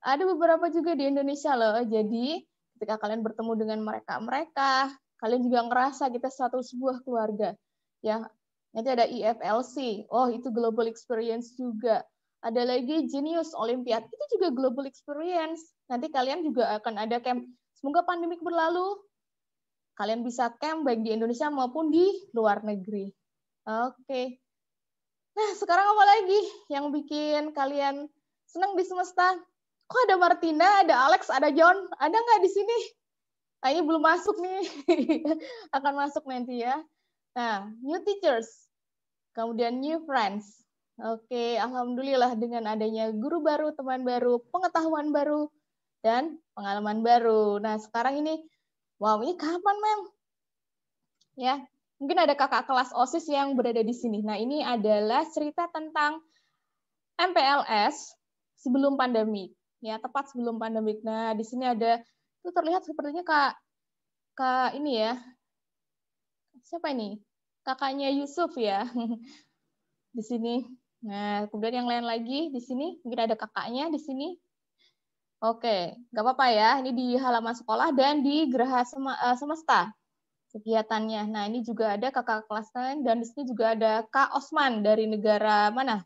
Ada beberapa juga di Indonesia loh. Jadi, ketika kalian bertemu dengan mereka-mereka, kalian juga ngerasa kita satu sebuah keluarga ya nanti ada IFLC e oh itu global experience juga ada lagi Genius Olympiad itu juga global experience nanti kalian juga akan ada camp semoga pandemik berlalu kalian bisa camp baik di Indonesia maupun di luar negeri oke okay. nah sekarang apa lagi yang bikin kalian senang di semesta kok ada Martina ada Alex ada John ada nggak di sini Nah, ini belum masuk nih. Akan masuk nanti ya. Nah, new teachers. Kemudian new friends. Oke, alhamdulillah dengan adanya guru baru, teman baru, pengetahuan baru dan pengalaman baru. Nah, sekarang ini wow, ini kapan, Mem? Ya, mungkin ada kakak kelas OSIS yang berada di sini. Nah, ini adalah cerita tentang MPLS sebelum pandemi. Ya, tepat sebelum pandemi. Nah, di sini ada itu terlihat sepertinya kak kak ini ya siapa ini kakaknya Yusuf ya di sini. Nah kemudian yang lain lagi di sini mungkin ada kakaknya di sini. Oke, nggak apa-apa ya. Ini di halaman sekolah dan di geraha eh, semesta kegiatannya. Nah ini juga ada kakak kelas lain dan di sini juga ada Kak Osman dari negara mana?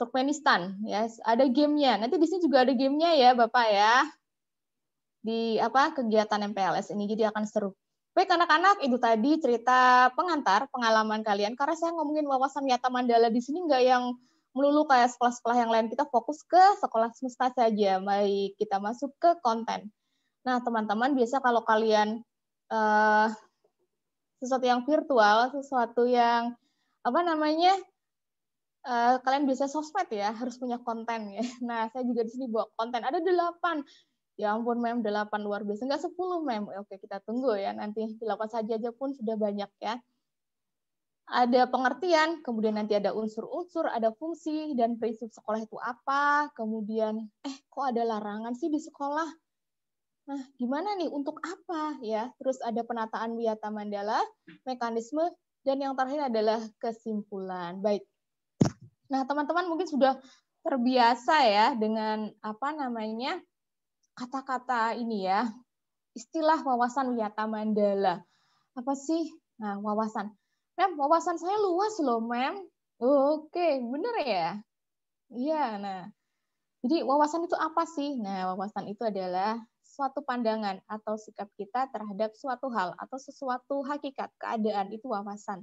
Turkmenistan. Ya, ada gamenya. Nanti di sini juga ada gamenya ya, Bapak ya di apa kegiatan MPLS ini jadi akan seru. Baik anak-anak, itu tadi cerita pengantar pengalaman kalian karena saya ngomongin wawasan nyata Mandala di sini nggak yang melulu kayak sekolah-sekolah yang lain kita fokus ke sekolah semesta saja. Baik kita masuk ke konten. Nah teman-teman biasa kalau kalian uh, sesuatu yang virtual, sesuatu yang apa namanya eh, kalian bisa sosmed ya harus punya konten ya. Nah saya juga di sini buat konten ada delapan Ya ampun Mem, 8 luar biasa. Enggak 10 Mem. Oke, kita tunggu ya. Nanti 8 saja aja pun sudah banyak ya. Ada pengertian, kemudian nanti ada unsur-unsur, ada fungsi, dan prinsip sekolah itu apa. Kemudian, eh kok ada larangan sih di sekolah? Nah, gimana nih untuk apa ya? Terus ada penataan wiyata mandala, mekanisme, dan yang terakhir adalah kesimpulan. Baik. Nah, teman-teman mungkin sudah terbiasa ya dengan apa namanya kata-kata ini ya, istilah wawasan wiyata mandala. Apa sih? Nah, wawasan. Mem, wawasan saya luas loh, Mem. Oke, bener ya? Iya, nah. Jadi wawasan itu apa sih? Nah, wawasan itu adalah suatu pandangan atau sikap kita terhadap suatu hal atau sesuatu hakikat, keadaan itu wawasan.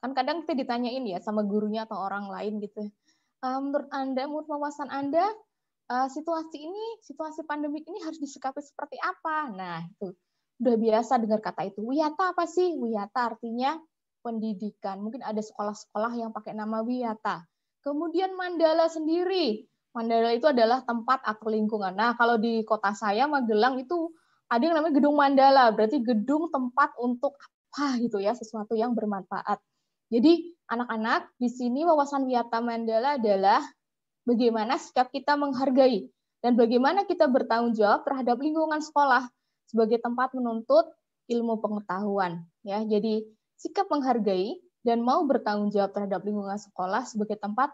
Kan kadang kita ditanyain ya sama gurunya atau orang lain gitu. menurut Anda, menurut wawasan Anda, uh, situasi ini, situasi pandemik ini harus disikapi seperti apa. Nah, itu udah biasa dengar kata itu. Wiyata apa sih? Wiyata artinya pendidikan. Mungkin ada sekolah-sekolah yang pakai nama Wiyata. Kemudian Mandala sendiri. Mandala itu adalah tempat atau lingkungan. Nah, kalau di kota saya Magelang itu ada yang namanya gedung Mandala, berarti gedung tempat untuk apa gitu ya, sesuatu yang bermanfaat. Jadi anak-anak di sini wawasan Wiyata Mandala adalah bagaimana sikap kita menghargai, dan bagaimana kita bertanggung jawab terhadap lingkungan sekolah sebagai tempat menuntut ilmu pengetahuan. Ya, jadi sikap menghargai dan mau bertanggung jawab terhadap lingkungan sekolah sebagai tempat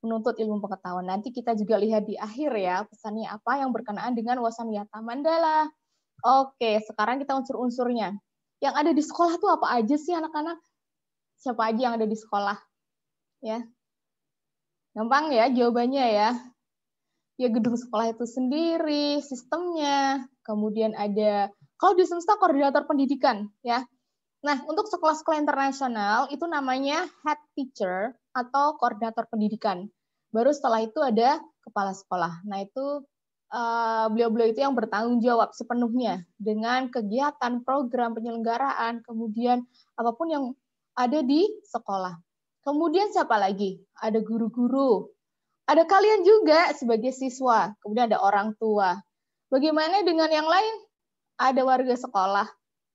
menuntut ilmu pengetahuan. Nanti kita juga lihat di akhir ya pesannya apa yang berkenaan dengan wasamiyata mandala. Oke, sekarang kita unsur-unsurnya. Yang ada di sekolah tuh apa aja sih anak-anak? Siapa aja yang ada di sekolah? Ya, Gampang ya jawabannya ya. Ya gedung sekolah itu sendiri, sistemnya, kemudian ada kalau di semesta koordinator pendidikan ya. Nah, untuk sekolah-sekolah internasional itu namanya head teacher atau koordinator pendidikan. Baru setelah itu ada kepala sekolah. Nah, itu eh, beliau-beliau uh, itu yang bertanggung jawab sepenuhnya dengan kegiatan, program, penyelenggaraan, kemudian apapun yang ada di sekolah. Kemudian siapa lagi? Ada guru-guru. Ada kalian juga sebagai siswa. Kemudian ada orang tua. Bagaimana dengan yang lain? Ada warga sekolah,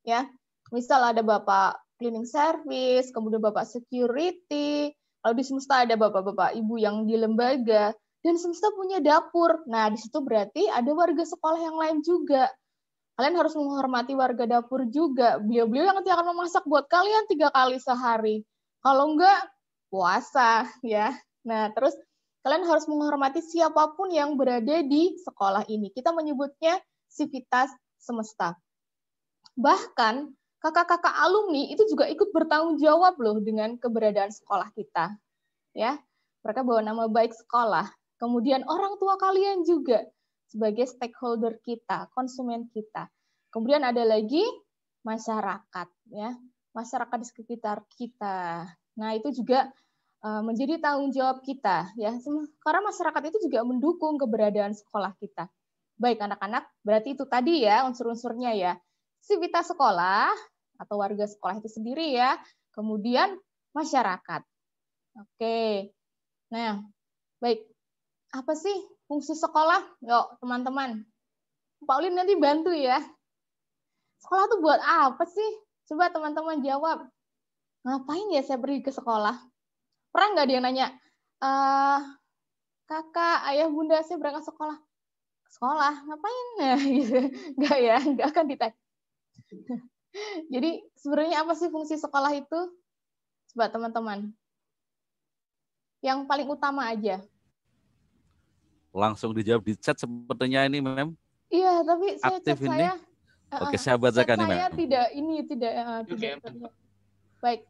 ya. Misal ada bapak cleaning service, kemudian bapak security, lalu di semesta ada bapak-bapak ibu yang di lembaga, dan semesta punya dapur. Nah, di situ berarti ada warga sekolah yang lain juga. Kalian harus menghormati warga dapur juga. Beliau-beliau yang nanti akan memasak buat kalian tiga kali sehari. Kalau enggak, puasa ya. Nah, terus kalian harus menghormati siapapun yang berada di sekolah ini. Kita menyebutnya sivitas semesta. Bahkan kakak-kakak alumni itu juga ikut bertanggung jawab loh dengan keberadaan sekolah kita. Ya, mereka bawa nama baik sekolah. Kemudian orang tua kalian juga sebagai stakeholder kita, konsumen kita. Kemudian ada lagi masyarakat ya, masyarakat di sekitar kita. Nah, itu juga eh, menjadi tanggung jawab kita ya karena masyarakat itu juga mendukung keberadaan sekolah kita baik anak-anak berarti itu tadi ya unsur-unsurnya ya sivitas sekolah atau warga sekolah itu sendiri ya kemudian masyarakat oke nah baik apa sih fungsi sekolah yuk teman-teman Paulin nanti bantu ya sekolah tuh buat apa sih coba teman-teman jawab ngapain ya saya pergi ke sekolah? Pernah nggak dia nanya, e, kakak, ayah, bunda, saya berangkat sekolah. Sekolah, ngapain? Nah, gitu. Nggak ya, nggak akan ditanya. Jadi sebenarnya apa sih fungsi sekolah itu? Coba teman-teman. Yang paling utama aja. Langsung dijawab di chat sepertinya ini, Mem. Iya, tapi saya Aktif chat ini. saya eh, Oke, eh, saya bacakan saya Mem. Saya tidak ini tidak uh, tidak. Baik.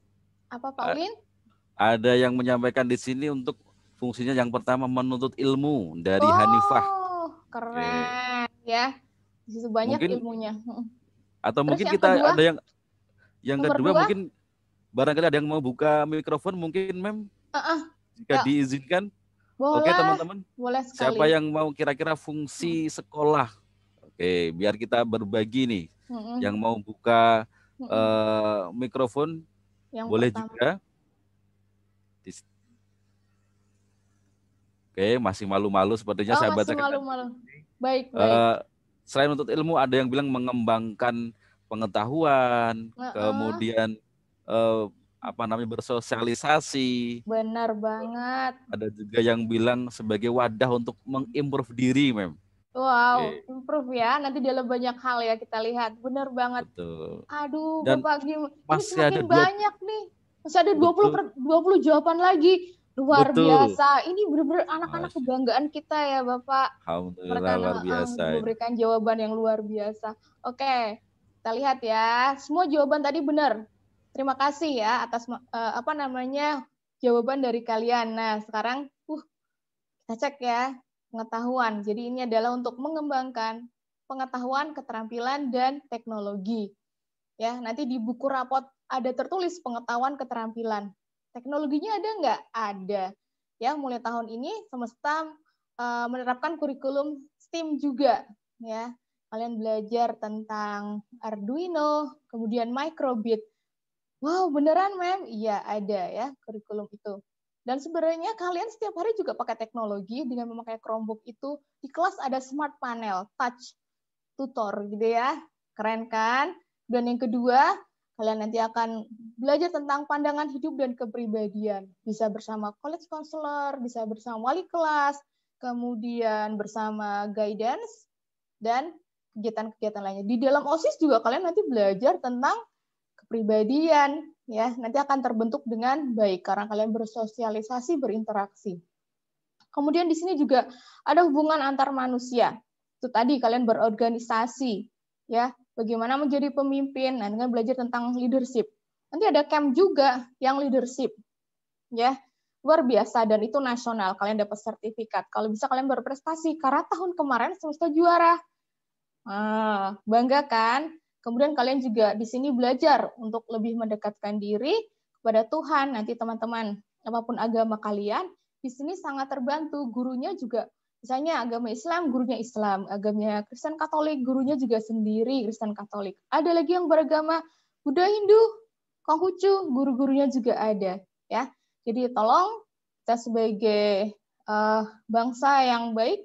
Apa Pak Win? Ada yang menyampaikan di sini untuk fungsinya yang pertama menuntut ilmu dari oh, Hanifah. keren okay. ya. Di situ banyak mungkin, ilmunya. Atau Terus mungkin kita kedua, ada yang yang kedua, dua? mungkin barangkali ada yang mau buka mikrofon mungkin Mem. Uh -uh. Jika ya. diizinkan. Boleh, Oke teman-teman. Siapa yang mau kira-kira fungsi hmm. sekolah? Oke, biar kita berbagi nih. Hmm. Yang mau buka hmm. uh, mikrofon yang boleh pertama. juga. Oke, masih malu-malu sepertinya oh, saya baca. malu-malu. Baik, eh, baik. selain untuk ilmu ada yang bilang mengembangkan pengetahuan, uh -uh. kemudian uh, apa namanya bersosialisasi. Benar banget. Ada juga yang bilang sebagai wadah untuk mengimprove diri, mem. Wow, okay. improve ya. Nanti dalam banyak hal ya kita lihat. Benar banget. Betul. Aduh, Dan Bapak gimana? Masih ini ada 20... banyak nih. Masih ada 20 puluh per, 20 jawaban lagi. Luar Betul. biasa. Ini benar-benar anak-anak kebanggaan kita ya, Bapak. Alhamdulillah Mereka luar biasa. Memberikan jawaban yang luar biasa. Oke. Okay. Kita lihat ya. Semua jawaban tadi benar. Terima kasih ya atas uh, apa namanya? jawaban dari kalian. Nah, sekarang uh kita cek ya pengetahuan. Jadi ini adalah untuk mengembangkan pengetahuan, keterampilan, dan teknologi. Ya, nanti di buku rapot ada tertulis pengetahuan, keterampilan. Teknologinya ada nggak? Ada. Ya, mulai tahun ini semesta eh, menerapkan kurikulum STEAM juga. Ya, kalian belajar tentang Arduino, kemudian microbit. Wow, beneran, Mem? Iya, ada ya kurikulum itu. Dan sebenarnya kalian setiap hari juga pakai teknologi dengan memakai Chromebook itu di kelas ada smart panel, touch tutor gitu ya. Keren kan? Dan yang kedua, kalian nanti akan belajar tentang pandangan hidup dan kepribadian. Bisa bersama college counselor, bisa bersama wali kelas, kemudian bersama guidance dan kegiatan-kegiatan lainnya. Di dalam OSIS juga kalian nanti belajar tentang kepribadian, ya nanti akan terbentuk dengan baik karena kalian bersosialisasi, berinteraksi. Kemudian di sini juga ada hubungan antar manusia. Itu tadi kalian berorganisasi, ya bagaimana menjadi pemimpin. Nah, dengan belajar tentang leadership. Nanti ada camp juga yang leadership, ya luar biasa dan itu nasional. Kalian dapat sertifikat. Kalau bisa kalian berprestasi karena tahun kemarin semesta juara. Ah, bangga kan? Kemudian kalian juga di sini belajar untuk lebih mendekatkan diri kepada Tuhan. Nanti teman-teman, apapun agama kalian, di sini sangat terbantu. Gurunya juga, misalnya agama Islam, gurunya Islam. Agamanya Kristen Katolik, gurunya juga sendiri Kristen Katolik. Ada lagi yang beragama Buddha Hindu, Konghucu, guru-gurunya juga ada. ya. Jadi tolong kita sebagai uh, bangsa yang baik,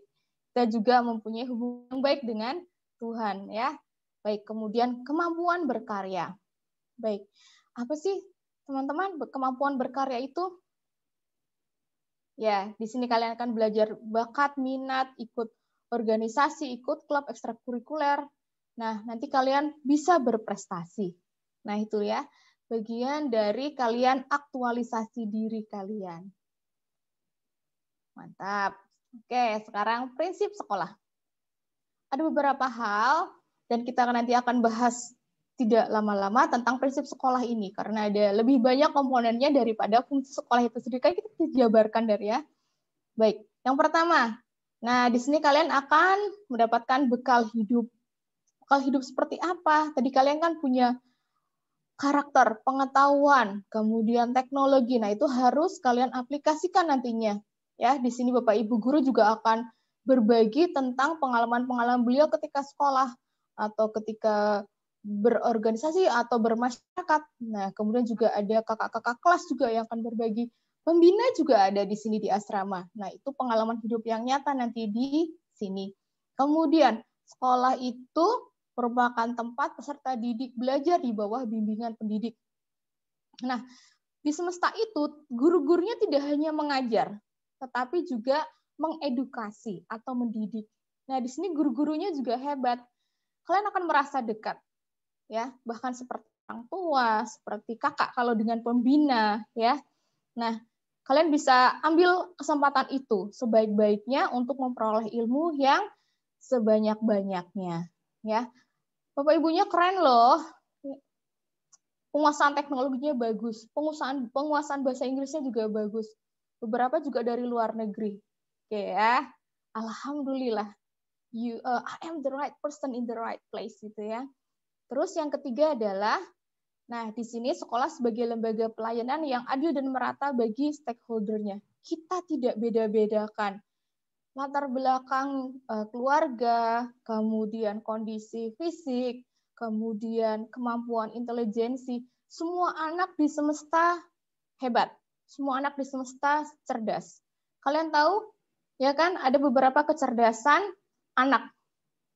kita juga mempunyai hubungan baik dengan Tuhan. ya Baik, kemudian kemampuan berkarya. Baik, apa sih teman-teman kemampuan berkarya itu? Ya, di sini kalian akan belajar bakat, minat, ikut organisasi, ikut klub ekstrakurikuler. Nah, nanti kalian bisa berprestasi. Nah, itu ya bagian dari kalian aktualisasi diri kalian. Mantap. Oke, sekarang prinsip sekolah. Ada beberapa hal dan kita nanti akan bahas tidak lama-lama tentang prinsip sekolah ini karena ada lebih banyak komponennya daripada fungsi sekolah itu sendiri. Kan kita jabarkan dari ya. Baik, yang pertama. Nah, di sini kalian akan mendapatkan bekal hidup. Bekal hidup seperti apa? Tadi kalian kan punya karakter, pengetahuan, kemudian teknologi. Nah, itu harus kalian aplikasikan nantinya. Ya, di sini Bapak Ibu guru juga akan berbagi tentang pengalaman-pengalaman beliau ketika sekolah atau ketika berorganisasi atau bermasyarakat. Nah, kemudian juga ada kakak-kakak kelas juga yang akan berbagi. Pembina juga ada di sini di asrama. Nah, itu pengalaman hidup yang nyata nanti di sini. Kemudian, sekolah itu merupakan tempat peserta didik belajar di bawah bimbingan pendidik. Nah, di semesta itu guru-gurunya tidak hanya mengajar, tetapi juga mengedukasi atau mendidik. Nah, di sini guru-gurunya juga hebat kalian akan merasa dekat. Ya, bahkan seperti orang tua, seperti kakak kalau dengan pembina, ya. Nah, kalian bisa ambil kesempatan itu sebaik-baiknya untuk memperoleh ilmu yang sebanyak-banyaknya, ya. Bapak ibunya keren loh. Penguasaan teknologinya bagus, penguasaan penguasaan bahasa Inggrisnya juga bagus. Beberapa juga dari luar negeri. Oke ya. Alhamdulillah you uh, I am the right person in the right place gitu ya. Terus yang ketiga adalah nah di sini sekolah sebagai lembaga pelayanan yang adil dan merata bagi stakeholdernya. Kita tidak beda-bedakan latar belakang uh, keluarga, kemudian kondisi fisik, kemudian kemampuan inteligensi, Semua anak di semesta hebat, semua anak di semesta cerdas. Kalian tahu ya kan ada beberapa kecerdasan anak.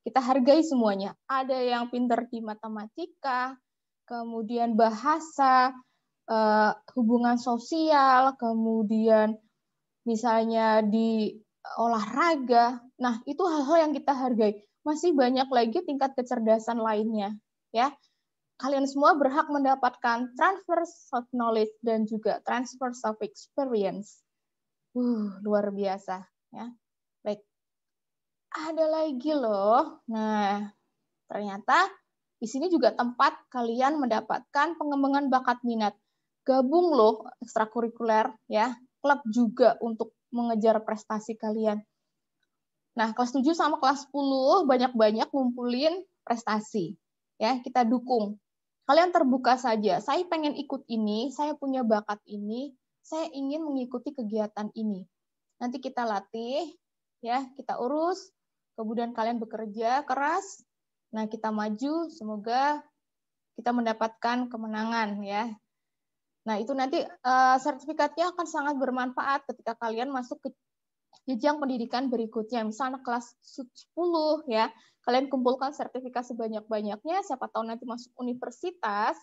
Kita hargai semuanya. Ada yang pinter di matematika, kemudian bahasa, eh, hubungan sosial, kemudian misalnya di olahraga. Nah, itu hal-hal yang kita hargai. Masih banyak lagi tingkat kecerdasan lainnya, ya kalian semua berhak mendapatkan transfer of knowledge dan juga transfer of experience. Uh, luar biasa ya ada lagi loh. Nah, ternyata di sini juga tempat kalian mendapatkan pengembangan bakat minat. Gabung loh ekstrakurikuler ya, klub juga untuk mengejar prestasi kalian. Nah, kelas 7 sama kelas 10 banyak-banyak ngumpulin prestasi. Ya, kita dukung. Kalian terbuka saja. Saya pengen ikut ini, saya punya bakat ini, saya ingin mengikuti kegiatan ini. Nanti kita latih, ya, kita urus, kemudian kalian bekerja keras, nah kita maju, semoga kita mendapatkan kemenangan ya. Nah itu nanti uh, sertifikatnya akan sangat bermanfaat ketika kalian masuk ke jenjang pendidikan berikutnya. Misalnya kelas 10 ya, kalian kumpulkan sertifikat sebanyak-banyaknya, siapa tahu nanti masuk universitas,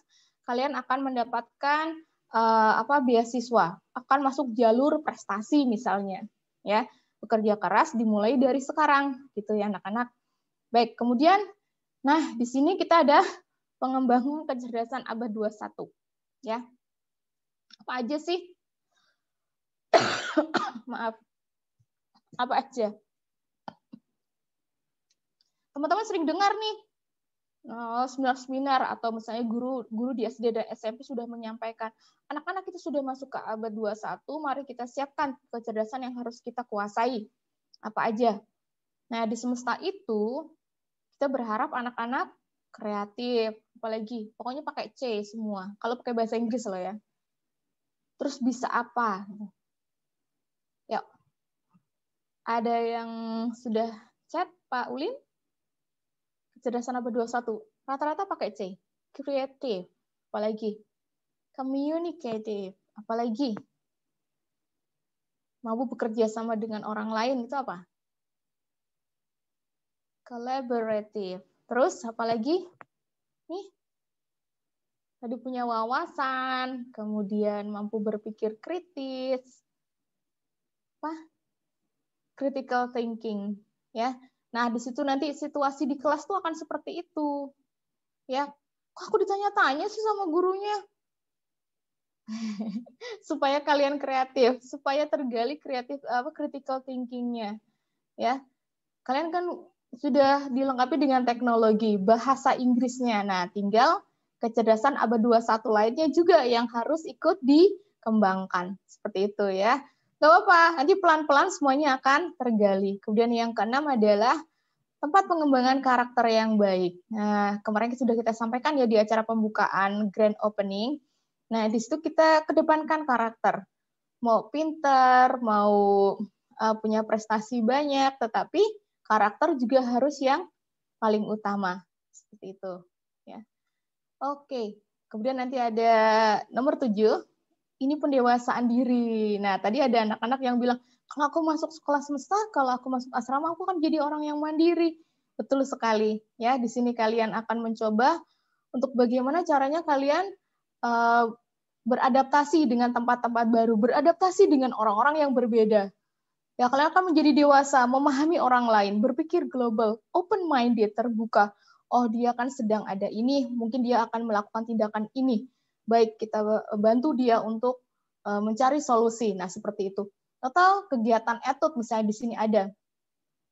kalian akan mendapatkan uh, apa beasiswa, akan masuk jalur prestasi misalnya, ya bekerja keras dimulai dari sekarang gitu ya anak-anak. Baik, kemudian nah di sini kita ada pengembangan kecerdasan abad 21 ya. Apa aja sih? Maaf. Apa aja? Teman-teman sering dengar nih Oh, seminar seminar atau misalnya guru guru di SD dan SMP sudah menyampaikan anak-anak kita sudah masuk ke abad 21 mari kita siapkan kecerdasan yang harus kita kuasai apa aja nah di semesta itu kita berharap anak-anak kreatif apalagi pokoknya pakai C semua kalau pakai bahasa Inggris loh ya terus bisa apa yuk ada yang sudah chat Pak Ulin cerdasan dua satu rata-rata pakai C. Creative, apalagi? Communicative, apalagi? Mampu bekerja sama dengan orang lain, itu apa? Collaborative. Terus, apalagi? Nih, tadi punya wawasan, kemudian mampu berpikir kritis, apa? critical thinking, ya. Nah, di situ nanti situasi di kelas tuh akan seperti itu. Ya, kok aku ditanya-tanya sih sama gurunya? supaya kalian kreatif, supaya tergali kreatif apa critical thinking-nya. Ya. Kalian kan sudah dilengkapi dengan teknologi, bahasa Inggrisnya. Nah, tinggal kecerdasan abad 21 lainnya juga yang harus ikut dikembangkan. Seperti itu ya. Gak apa-apa, nanti pelan-pelan semuanya akan tergali. Kemudian yang keenam adalah tempat pengembangan karakter yang baik. Nah, kemarin sudah kita sampaikan ya di acara pembukaan grand opening. Nah, di situ kita kedepankan karakter. Mau pinter, mau uh, punya prestasi banyak, tetapi karakter juga harus yang paling utama. Seperti itu. ya. Oke, kemudian nanti ada nomor tujuh, ini pendewasaan diri. Nah, tadi ada anak-anak yang bilang, kalau aku masuk sekolah semesta, kalau aku masuk asrama, aku kan jadi orang yang mandiri. Betul sekali. Ya, di sini kalian akan mencoba untuk bagaimana caranya kalian uh, beradaptasi dengan tempat-tempat baru, beradaptasi dengan orang-orang yang berbeda. Ya, kalian akan menjadi dewasa, memahami orang lain, berpikir global, open-minded, terbuka. Oh, dia kan sedang ada ini, mungkin dia akan melakukan tindakan ini baik kita eh, bantu dia untuk eh, mencari solusi. Nah, seperti itu. total kegiatan etut misalnya di sini ada.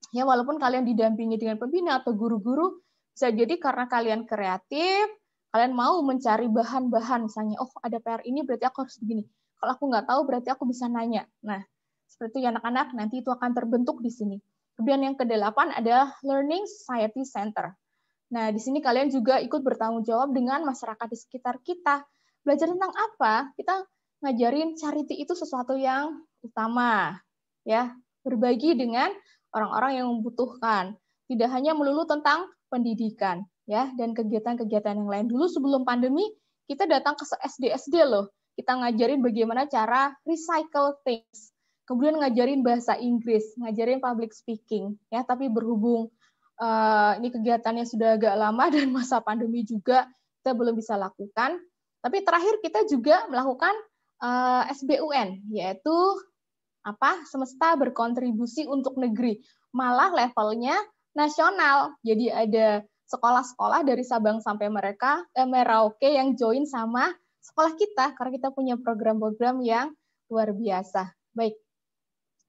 Ya, walaupun kalian didampingi dengan pembina atau guru-guru, bisa jadi karena kalian kreatif, kalian mau mencari bahan-bahan misalnya, oh ada PR ini berarti aku harus begini. Kalau aku nggak tahu berarti aku bisa nanya. Nah, seperti ya, anak-anak nanti itu akan terbentuk di sini. Kemudian yang kedelapan ada Learning Society Center. Nah, di sini kalian juga ikut bertanggung jawab dengan masyarakat di sekitar kita belajar tentang apa? Kita ngajarin charity itu sesuatu yang utama, ya, berbagi dengan orang-orang yang membutuhkan. Tidak hanya melulu tentang pendidikan, ya, dan kegiatan-kegiatan yang lain. Dulu sebelum pandemi, kita datang ke SD-SD loh. Kita ngajarin bagaimana cara recycle things. Kemudian ngajarin bahasa Inggris, ngajarin public speaking, ya, tapi berhubung uh, ini kegiatannya sudah agak lama dan masa pandemi juga kita belum bisa lakukan, tapi terakhir kita juga melakukan uh, eh, SBUN yaitu apa semesta berkontribusi untuk negeri. Malah levelnya nasional. Jadi ada sekolah-sekolah dari Sabang sampai mereka eh, Merauke yang join sama sekolah kita karena kita punya program-program yang luar biasa. Baik.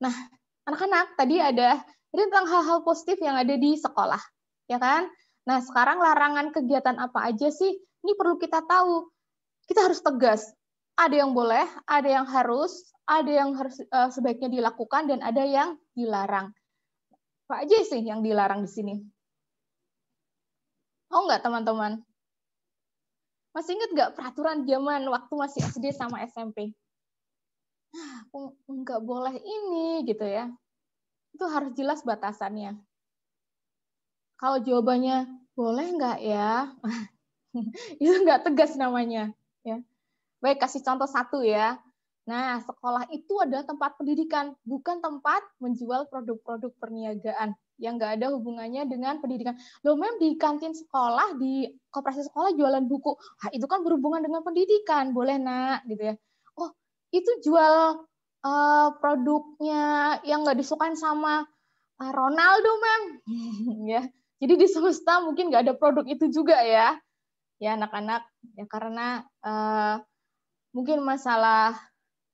Nah, anak-anak tadi ada ini tentang hal-hal positif yang ada di sekolah, ya kan? Nah, sekarang larangan kegiatan apa aja sih? Ini perlu kita tahu kita harus tegas. Ada yang boleh, ada yang harus, ada yang harus uh, sebaiknya dilakukan dan ada yang dilarang. Pak J sih yang dilarang di sini. oh, nggak teman-teman? Masih ingat nggak peraturan zaman waktu masih SD sama SMP? Nah, aku nggak boleh ini gitu ya. Itu harus jelas batasannya. Kalau jawabannya boleh nggak ya, itu nggak tegas namanya. Baik, kasih contoh satu ya. Nah, sekolah itu adalah tempat pendidikan, bukan tempat menjual produk-produk perniagaan yang nggak ada hubungannya dengan pendidikan. Loh, mem di kantin sekolah, di koperasi sekolah jualan buku, Nah, itu kan berhubungan dengan pendidikan, boleh nak, gitu ya. Oh, itu jual uh, produknya yang nggak disukain sama uh, Ronaldo, mem, ya. Jadi di semesta mungkin nggak ada produk itu juga ya, ya anak-anak, ya karena uh, mungkin masalah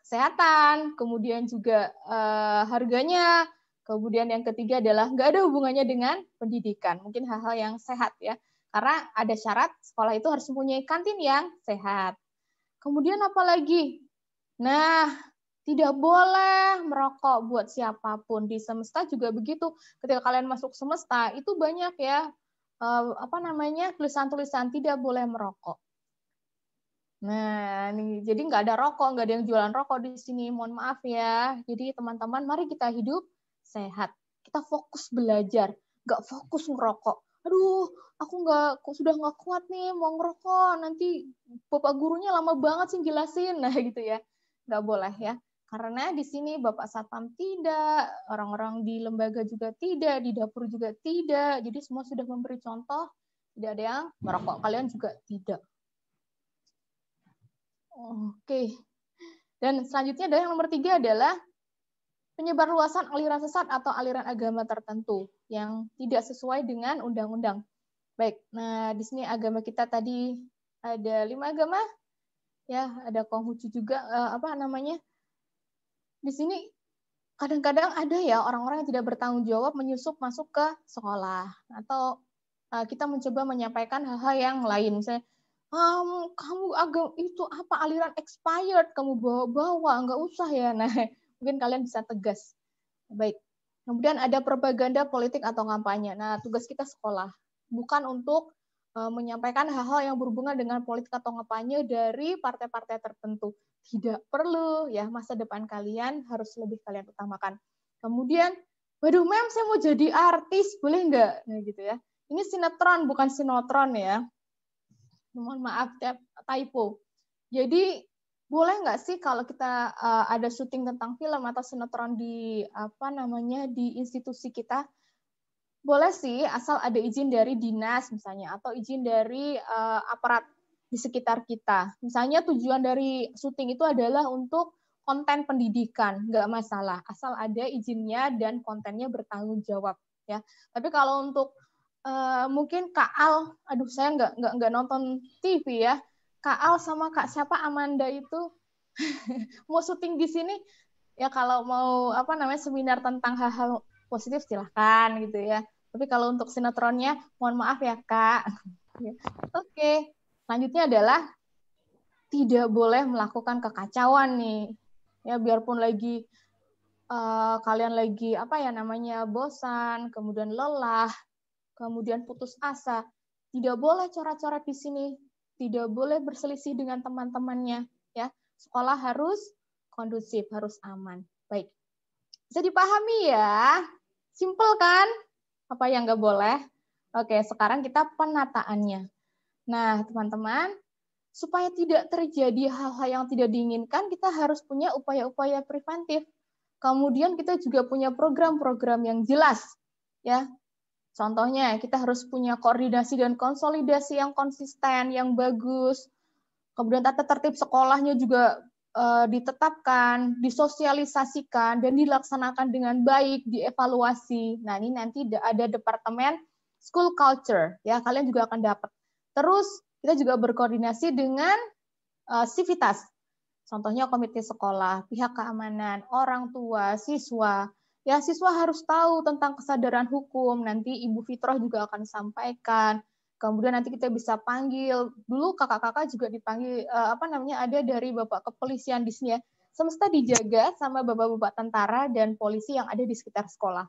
kesehatan, kemudian juga uh, harganya, kemudian yang ketiga adalah nggak ada hubungannya dengan pendidikan, mungkin hal-hal yang sehat ya, karena ada syarat sekolah itu harus mempunyai kantin yang sehat. Kemudian apa lagi? Nah, tidak boleh merokok buat siapapun di semesta juga begitu. Ketika kalian masuk semesta itu banyak ya uh, apa namanya tulisan-tulisan tidak boleh merokok Nah, nih, jadi nggak ada rokok, nggak ada yang jualan rokok di sini. Mohon maaf ya. Jadi teman-teman, mari kita hidup sehat. Kita fokus belajar, nggak fokus ngerokok. Aduh, aku nggak sudah nggak kuat nih mau ngerokok. Nanti bapak gurunya lama banget sih jelasin. Nah, gitu ya. Nggak boleh ya. Karena di sini Bapak Satpam tidak, orang-orang di lembaga juga tidak, di dapur juga tidak. Jadi semua sudah memberi contoh, tidak ada yang merokok. Kalian juga tidak Oke. Dan selanjutnya adalah yang nomor tiga adalah penyebar luasan aliran sesat atau aliran agama tertentu yang tidak sesuai dengan undang-undang. Baik, nah di sini agama kita tadi ada lima agama, ya ada Konghucu juga eh, apa namanya. Di sini kadang-kadang ada ya orang-orang yang tidak bertanggung jawab menyusup masuk ke sekolah atau eh, kita mencoba menyampaikan hal-hal yang lain, misalnya um, kamu agak itu apa aliran expired kamu bawa-bawa nggak usah ya nah mungkin kalian bisa tegas baik kemudian ada propaganda politik atau kampanye nah tugas kita sekolah bukan untuk uh, menyampaikan hal-hal yang berhubungan dengan politik atau kampanye dari partai-partai tertentu tidak perlu ya masa depan kalian harus lebih kalian utamakan kemudian waduh mem saya mau jadi artis boleh nggak nah gitu ya ini sinetron bukan sinotron ya mohon maaf typo. Jadi boleh nggak sih kalau kita uh, ada syuting tentang film atau sinetron di apa namanya di institusi kita? Boleh sih asal ada izin dari dinas misalnya atau izin dari uh, aparat di sekitar kita. Misalnya tujuan dari syuting itu adalah untuk konten pendidikan, nggak masalah asal ada izinnya dan kontennya bertanggung jawab ya. Tapi kalau untuk Eh, mungkin Kak Al, aduh saya nggak nggak nggak nonton TV ya. Kak Al sama Kak siapa Amanda itu mau syuting di sini ya kalau mau apa namanya seminar tentang hal-hal positif silahkan gitu ya. Tapi kalau untuk sinetronnya mohon maaf ya Kak. Oke, okay. lanjutnya adalah tidak boleh melakukan kekacauan nih. Ya biarpun lagi uh, kalian lagi apa ya namanya bosan, kemudian lelah, kemudian putus asa. Tidak boleh coret-coret di sini, tidak boleh berselisih dengan teman-temannya, ya. Sekolah harus kondusif, harus aman. Baik. Bisa dipahami ya? simpel kan? Apa yang nggak boleh? Oke, sekarang kita penataannya. Nah, teman-teman, supaya tidak terjadi hal-hal yang tidak diinginkan, kita harus punya upaya-upaya preventif. Kemudian kita juga punya program-program yang jelas, ya Contohnya, kita harus punya koordinasi dan konsolidasi yang konsisten, yang bagus. Kemudian tata tertib sekolahnya juga eh, ditetapkan, disosialisasikan, dan dilaksanakan dengan baik, dievaluasi. Nah, ini nanti ada departemen school culture. ya Kalian juga akan dapat. Terus, kita juga berkoordinasi dengan civitas. Eh, Contohnya komite sekolah, pihak keamanan, orang tua, siswa, ya siswa harus tahu tentang kesadaran hukum. Nanti Ibu Fitroh juga akan sampaikan. Kemudian nanti kita bisa panggil dulu kakak-kakak juga dipanggil eh, apa namanya ada dari Bapak kepolisian di sini ya. Semesta dijaga sama Bapak-bapak tentara dan polisi yang ada di sekitar sekolah.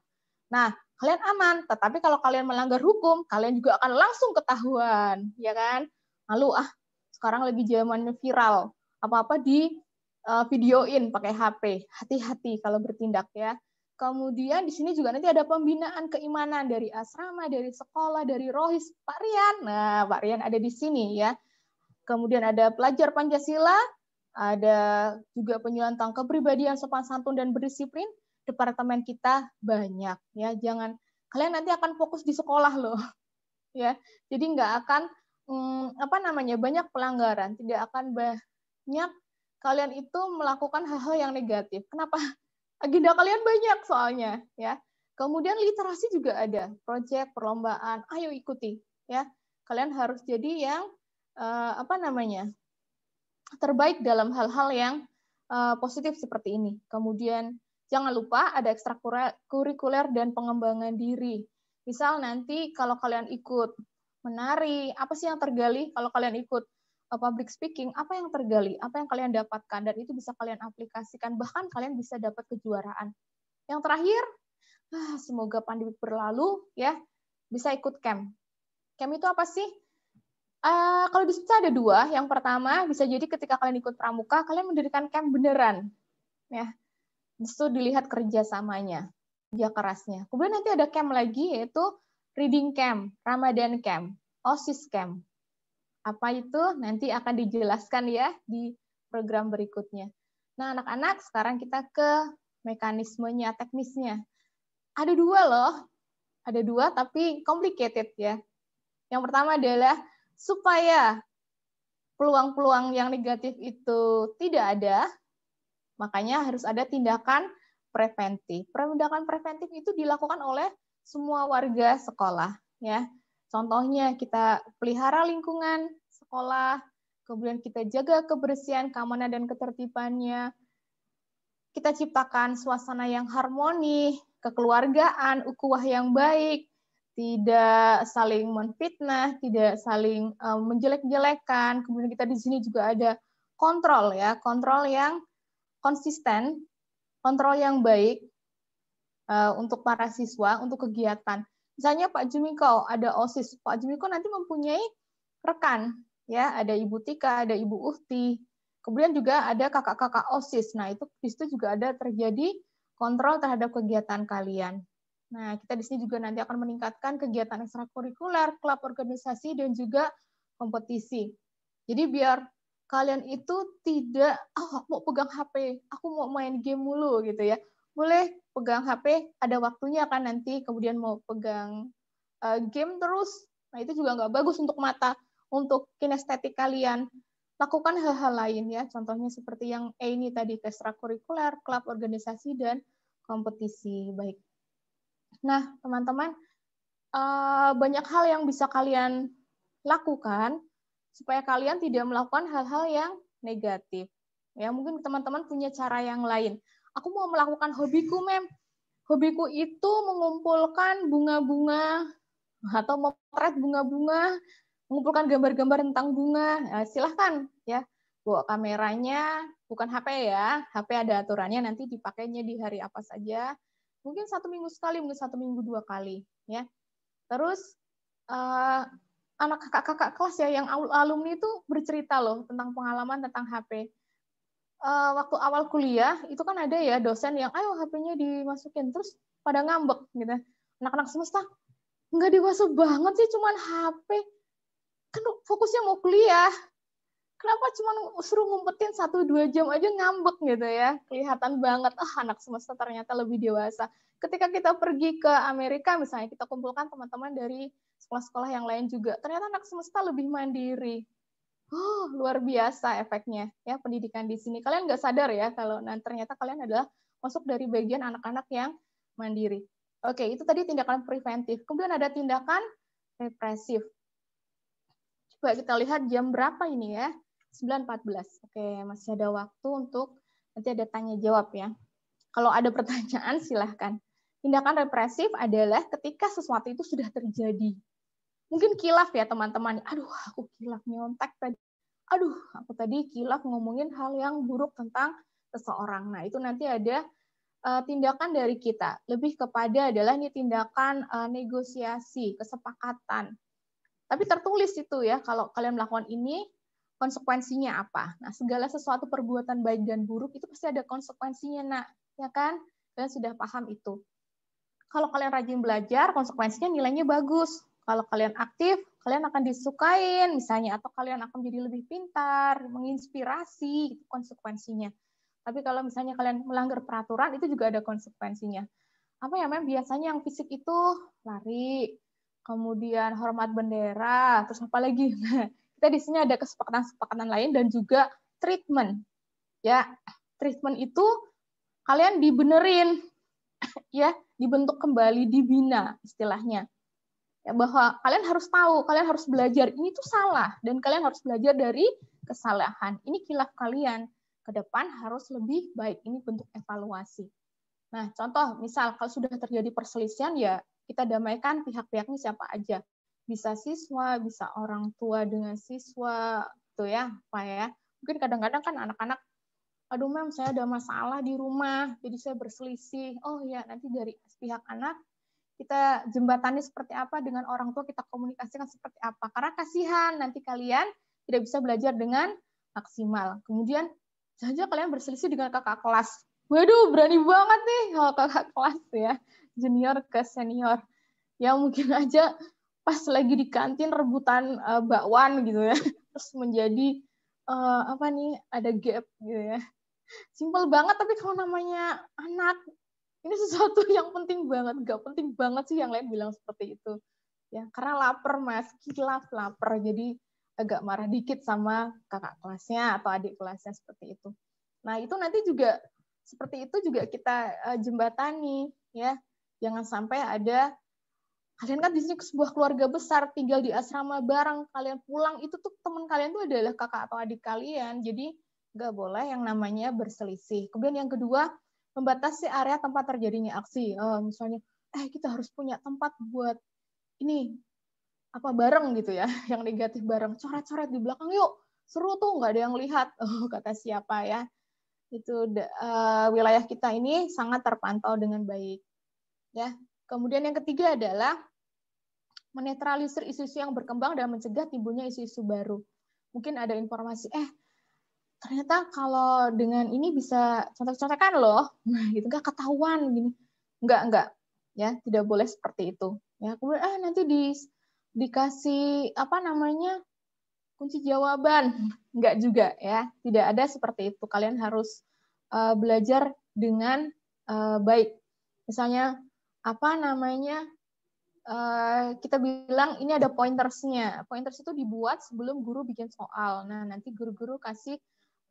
Nah, kalian aman, tetapi kalau kalian melanggar hukum, kalian juga akan langsung ketahuan, ya kan? Lalu ah, sekarang lebih zamannya viral. Apa-apa di eh, videoin pakai HP. Hati-hati kalau bertindak ya. Kemudian di sini juga nanti ada pembinaan keimanan dari asrama, dari sekolah, dari rohis, Pak Rian. Nah, Pak Rian ada di sini ya. Kemudian ada pelajar Pancasila, ada juga pribadi kepribadian sopan santun dan berdisiplin. Departemen kita banyak ya. Jangan kalian nanti akan fokus di sekolah loh. Ya. Jadi nggak akan hmm, apa namanya? banyak pelanggaran, tidak akan banyak kalian itu melakukan hal-hal yang negatif. Kenapa? agenda kalian banyak soalnya ya. Kemudian literasi juga ada, proyek, perlombaan, ayo ikuti ya. Kalian harus jadi yang uh, apa namanya? terbaik dalam hal-hal yang uh, positif seperti ini. Kemudian jangan lupa ada ekstrakurikuler dan pengembangan diri. Misal nanti kalau kalian ikut menari, apa sih yang tergali kalau kalian ikut Eh, public speaking, apa yang tergali, apa yang kalian dapatkan, dan itu bisa kalian aplikasikan, bahkan kalian bisa dapat kejuaraan. Yang terakhir, ah, semoga pandemi berlalu, ya bisa ikut camp. Camp itu apa sih? Uh, kalau bisa ada dua. Yang pertama, bisa jadi ketika kalian ikut pramuka, kalian mendirikan camp beneran. ya Justru dilihat kerjasamanya, dia kerasnya. Kemudian nanti ada camp lagi, yaitu reading camp, Ramadan camp, OSIS camp. Apa itu? Nanti akan dijelaskan ya di program berikutnya. Nah, anak-anak, sekarang kita ke mekanismenya, teknisnya. Ada dua loh. Ada dua, tapi complicated ya. Yang pertama adalah supaya peluang-peluang yang negatif itu tidak ada, makanya harus ada tindakan preventif. Tindakan preventif itu dilakukan oleh semua warga sekolah ya. Contohnya kita pelihara lingkungan sekolah, kemudian kita jaga kebersihan, keamanan, dan ketertibannya. Kita ciptakan suasana yang harmoni, kekeluargaan, ukuah yang baik, tidak saling menfitnah, tidak saling eh, menjelek-jelekan. Kemudian kita di sini juga ada kontrol ya, kontrol yang konsisten, kontrol yang baik eh, untuk para siswa, untuk kegiatan Misalnya Pak Jumiko ada OSIS, Pak Jumiko nanti mempunyai rekan, ya ada Ibu Tika, ada Ibu Uhti, kemudian juga ada kakak-kakak OSIS. Nah, itu di situ juga ada terjadi kontrol terhadap kegiatan kalian. Nah, kita di sini juga nanti akan meningkatkan kegiatan ekstrakurikuler, klub organisasi, dan juga kompetisi. Jadi biar kalian itu tidak, oh, ah, aku mau pegang HP, aku mau main game mulu gitu ya boleh pegang HP ada waktunya kan nanti kemudian mau pegang uh, game terus nah itu juga nggak bagus untuk mata untuk kinestetik kalian lakukan hal-hal lain ya contohnya seperti yang eh ini tadi ekstrakurikuler klub organisasi dan kompetisi baik nah teman-teman uh, banyak hal yang bisa kalian lakukan supaya kalian tidak melakukan hal-hal yang negatif ya mungkin teman-teman punya cara yang lain aku mau melakukan hobiku mem hobiku itu mengumpulkan bunga-bunga atau memotret bunga-bunga mengumpulkan gambar-gambar tentang bunga nah, silahkan ya bawa kameranya bukan HP ya HP ada aturannya nanti dipakainya di hari apa saja mungkin satu minggu sekali mungkin satu minggu dua kali ya terus uh, anak kakak-kakak kelas ya yang alumni itu bercerita loh tentang pengalaman tentang HP uh, waktu awal kuliah itu kan ada ya dosen yang ayo HP-nya dimasukin terus pada ngambek gitu. Anak-anak semesta nggak dewasa banget sih cuman HP. Kan fokusnya mau kuliah. Kenapa cuma suruh ngumpetin satu dua jam aja ngambek gitu ya. Kelihatan banget ah anak semesta ternyata lebih dewasa. Ketika kita pergi ke Amerika misalnya kita kumpulkan teman-teman dari sekolah-sekolah yang lain juga. Ternyata anak semesta lebih mandiri oh luar biasa efeknya ya pendidikan di sini. Kalian nggak sadar ya kalau nah, ternyata kalian adalah masuk dari bagian anak-anak yang mandiri. Oke, itu tadi tindakan preventif. Kemudian ada tindakan represif. Coba kita lihat jam berapa ini ya. 9.14. Oke, masih ada waktu untuk nanti ada tanya jawab ya. Kalau ada pertanyaan silahkan. Tindakan represif adalah ketika sesuatu itu sudah terjadi mungkin kilaf ya teman-teman. Aduh, aku kilaf nyontek tadi. Aduh, aku tadi kilaf ngomongin hal yang buruk tentang seseorang. Nah, itu nanti ada uh, tindakan dari kita. Lebih kepada adalah ini tindakan uh, negosiasi, kesepakatan. Tapi tertulis itu ya, kalau kalian melakukan ini, konsekuensinya apa. Nah, segala sesuatu perbuatan baik dan buruk itu pasti ada konsekuensinya, nak. Ya kan? Kalian sudah paham itu. Kalau kalian rajin belajar, konsekuensinya nilainya bagus kalau kalian aktif, kalian akan disukain misalnya, atau kalian akan menjadi lebih pintar, menginspirasi, itu konsekuensinya. Tapi kalau misalnya kalian melanggar peraturan, itu juga ada konsekuensinya. Apa ya, mem? Biasanya yang fisik itu lari, kemudian hormat bendera, terus apa lagi? kita di sini ada kesepakatan-kesepakatan lain dan juga treatment. Ya, treatment itu kalian dibenerin, ya, dibentuk kembali, dibina istilahnya ya bahwa kalian harus tahu, kalian harus belajar ini tuh salah dan kalian harus belajar dari kesalahan. Ini kilaf kalian. Ke depan harus lebih baik. Ini bentuk evaluasi. Nah, contoh misal kalau sudah terjadi perselisihan ya kita damaikan pihak-pihaknya siapa aja. Bisa siswa, bisa orang tua dengan siswa, tuh gitu ya, Pak ya. Mungkin kadang-kadang kan anak-anak aduh mem saya ada masalah di rumah jadi saya berselisih oh ya nanti dari pihak anak kita jembatannya seperti apa dengan orang tua kita komunikasikan seperti apa karena kasihan nanti kalian tidak bisa belajar dengan maksimal kemudian saja kalian berselisih dengan kakak kelas waduh berani banget nih kalau kakak kelas ya junior ke senior ya mungkin aja pas lagi di kantin rebutan uh, bakwan gitu ya terus menjadi uh, apa nih ada gap gitu ya simpel banget tapi kalau namanya anak ini sesuatu yang penting banget nggak penting banget sih yang lain bilang seperti itu ya karena lapar mas kilaf lapar jadi agak marah dikit sama kakak kelasnya atau adik kelasnya seperti itu nah itu nanti juga seperti itu juga kita eh, jembatani ya jangan sampai ada kalian kan di sini sebuah keluarga besar tinggal di asrama bareng kalian pulang itu tuh teman kalian tuh adalah kakak atau adik kalian jadi nggak boleh yang namanya berselisih kemudian yang kedua membatasi area tempat terjadinya aksi. Uh, misalnya, eh kita harus punya tempat buat ini apa bareng gitu ya, yang negatif bareng. Coret-coret di belakang yuk, seru tuh nggak ada yang lihat. Oh, kata siapa ya? Itu uh, wilayah kita ini sangat terpantau dengan baik. Ya. Kemudian yang ketiga adalah menetralisir isu-isu yang berkembang dan mencegah timbulnya isu-isu baru. Mungkin ada informasi, eh ternyata kalau dengan ini bisa contoh kan loh nah gitu nggak ketahuan gini nggak nggak ya tidak boleh seperti itu ya kemudian ah nanti di dikasih apa namanya kunci jawaban nggak juga ya tidak ada seperti itu kalian harus uh, belajar dengan uh, baik misalnya apa namanya uh, kita bilang ini ada pointersnya pointers itu dibuat sebelum guru bikin soal nah nanti guru-guru kasih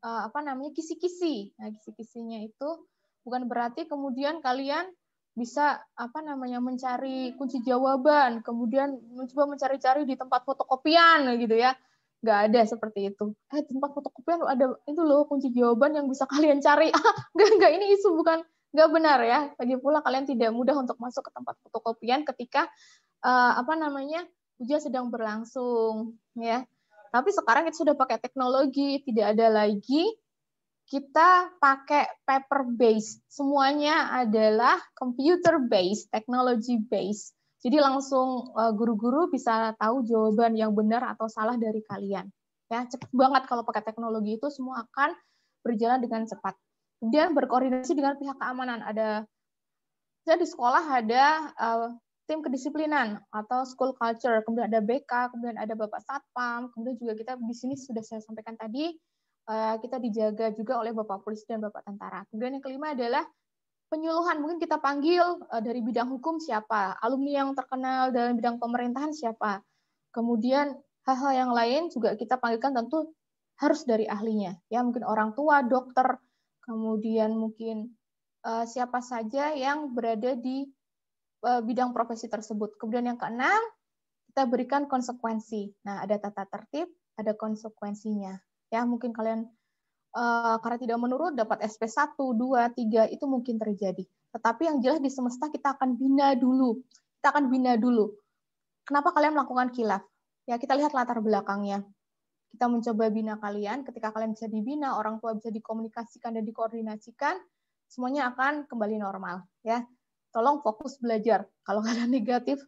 uh, apa namanya kisi-kisi. Nah, kisi-kisinya itu bukan berarti kemudian kalian bisa apa namanya mencari kunci jawaban, kemudian mencoba mencari-cari di tempat fotokopian gitu ya. Nggak ada seperti itu. Eh, tempat fotokopian ada itu loh kunci jawaban yang bisa kalian cari. ah nggak, nggak, ini isu bukan nggak benar ya. Lagi pula kalian tidak mudah untuk masuk ke tempat fotokopian ketika uh, apa namanya ujian sedang berlangsung ya tapi sekarang itu sudah pakai teknologi, tidak ada lagi kita pakai paper base, Semuanya adalah computer base, technology base. Jadi langsung eh, guru-guru bisa tahu jawaban yang benar atau salah dari kalian. Ya, cepat banget kalau pakai teknologi itu semua akan berjalan dengan cepat. Kemudian berkoordinasi dengan pihak keamanan. Ada saya di sekolah ada eh, tim kedisiplinan atau school culture, kemudian ada BK, kemudian ada Bapak Satpam, kemudian juga kita di sini sudah saya sampaikan tadi eh, kita dijaga juga oleh Bapak Polisi dan Bapak Tentara. Kemudian yang kelima adalah penyuluhan, mungkin kita panggil eh, dari bidang hukum siapa, alumni yang terkenal dalam bidang pemerintahan siapa. Kemudian hal-hal yang lain juga kita panggilkan tentu harus dari ahlinya, ya mungkin orang tua, dokter, kemudian mungkin eh, siapa saja yang berada di E, bidang profesi tersebut. Kemudian yang keenam, kita berikan konsekuensi. Nah, ada tata tertib, ada konsekuensinya. Ya, mungkin kalian e, karena tidak menurut dapat SP1, 2, 3 itu mungkin terjadi. Tetapi yang jelas di semesta kita akan bina dulu. Kita akan bina dulu. Kenapa kalian melakukan kilaf? Ya, kita lihat latar belakangnya kita mencoba bina kalian, ketika kalian bisa dibina, orang tua bisa dikomunikasikan dan dikoordinasikan, semuanya akan kembali normal ya tolong fokus belajar. Kalau kalian negatif,